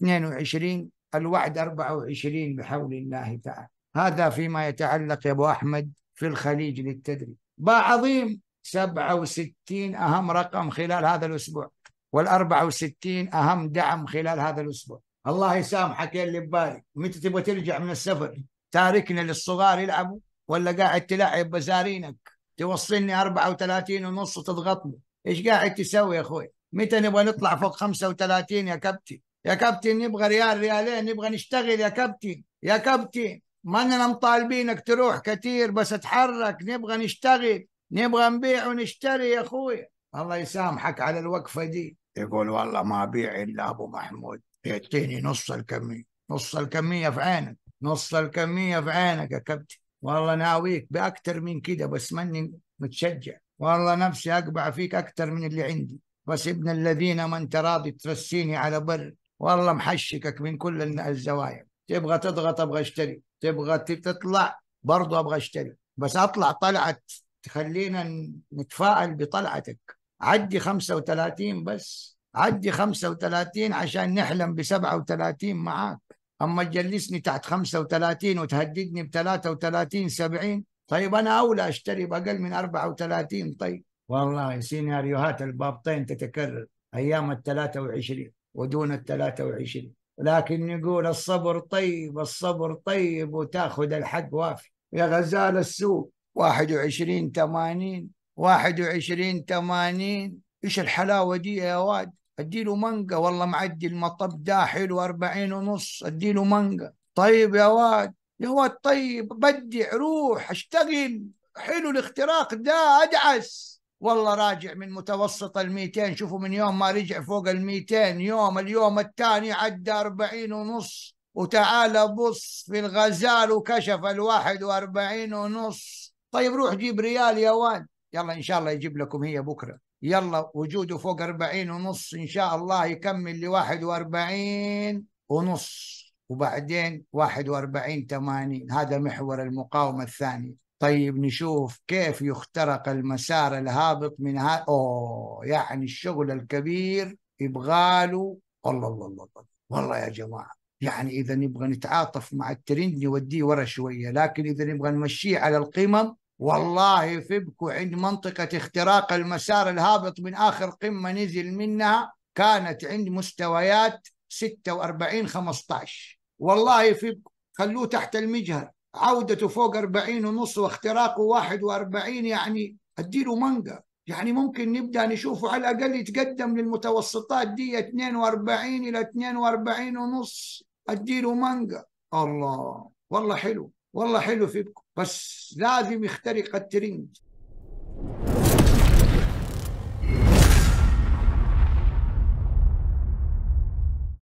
22 الوعد 24 بحول الله تعالى هذا فيما يتعلق يا أبو أحمد في الخليج للتدريب باع عظيم 67 أهم رقم خلال هذا الأسبوع وال64 أهم دعم خلال هذا الأسبوع الله يسامحك يا اللي ببالك متى تبغى ترجع من السفر تاركنا للصغار يلعبوا ولا قاعد تلعب بزارينك توصلني 34 ونص وتضغطني ايش قاعد تسوي يا اخوي متى نبغى نطلع فوق 35 يا كابتن يا كابتن نبغى ريال ريالين نبغى نشتغل يا كابتن يا كابتن ما أننا مطالبينك تروح كثير بس اتحرك نبغى نشتغل نبغى نبيع ونشتري يا أخوي الله يسامحك على الوقفة دي يقول والله ما أبيع إلا أبو محمود يعطيني نص الكمية نص الكمية في عينك نص الكمية في عينك يا كابتن والله ناويك باكثر من كده بس ماني متشجع والله نفسي أقبع فيك اكثر من اللي عندي بس ابن الذين ما أنت راضي ترسيني على بر والله محشكك من كل الزوايا تبغى تضغط أبغى أشتري تبغى تطلع برضو ابغى اشتري بس اطلع طلعت تخلينا نتفائل بطلعتك عدي 35 بس عدي 35 عشان نحلم ب 37 معاك اما تجلسني تحت 35 وتهددني ب 33 70 طيب انا اولى اشتري باقل من 34 طيب والله سيناريوهات البابطين تتكرر ايام ال 23 ودون ال 23 لكن يقول الصبر طيب الصبر طيب وتاخذ الحق وافي يا غزال السوق 21 80 21 80 ايش الحلاوه دي يا واد اديله مانجا والله معدي المطب ده حلو 40 ونص اديله مانجا طيب يا واد يا واد طيب بدع روح اشتغل حلو الاختراق ده ادعس والله راجع من متوسط ال 200 شوفوا من يوم ما رجع فوق ال 200 يوم اليوم الثاني عدى 40 ونص وتعال بص في الغزال وكشف ال 41 ونص طيب روح جيب ريال يا واد يلا ان شاء الله يجيب لكم هي بكره يلا وجوده فوق 40 ونص ان شاء الله يكمل ل 41 ونص وبعدين 41 80 هذا محور المقاومه الثانيه طيب نشوف كيف يخترق المسار الهابط من ها أوه يعني الشغل الكبير يبغاله الله الله الله الله والله يا جماعة يعني إذا نبغى نتعاطف مع الترند نوديه ورا شوية لكن إذا نبغى نمشيه على القمم والله فبكوا عند منطقة اختراق المسار الهابط من آخر قمة نزل منها كانت عند مستويات 46 15 والله فبكوا خلوه تحت المجهر عودته فوق 40 ونص واختراقه 41 يعني اديله مانجا يعني ممكن نبدا نشوفه على الاقل يتقدم للمتوسطات دي 42 الى 42 ونص اديله مانجا الله والله حلو والله حلو فيكم بس لازم يخترق الترند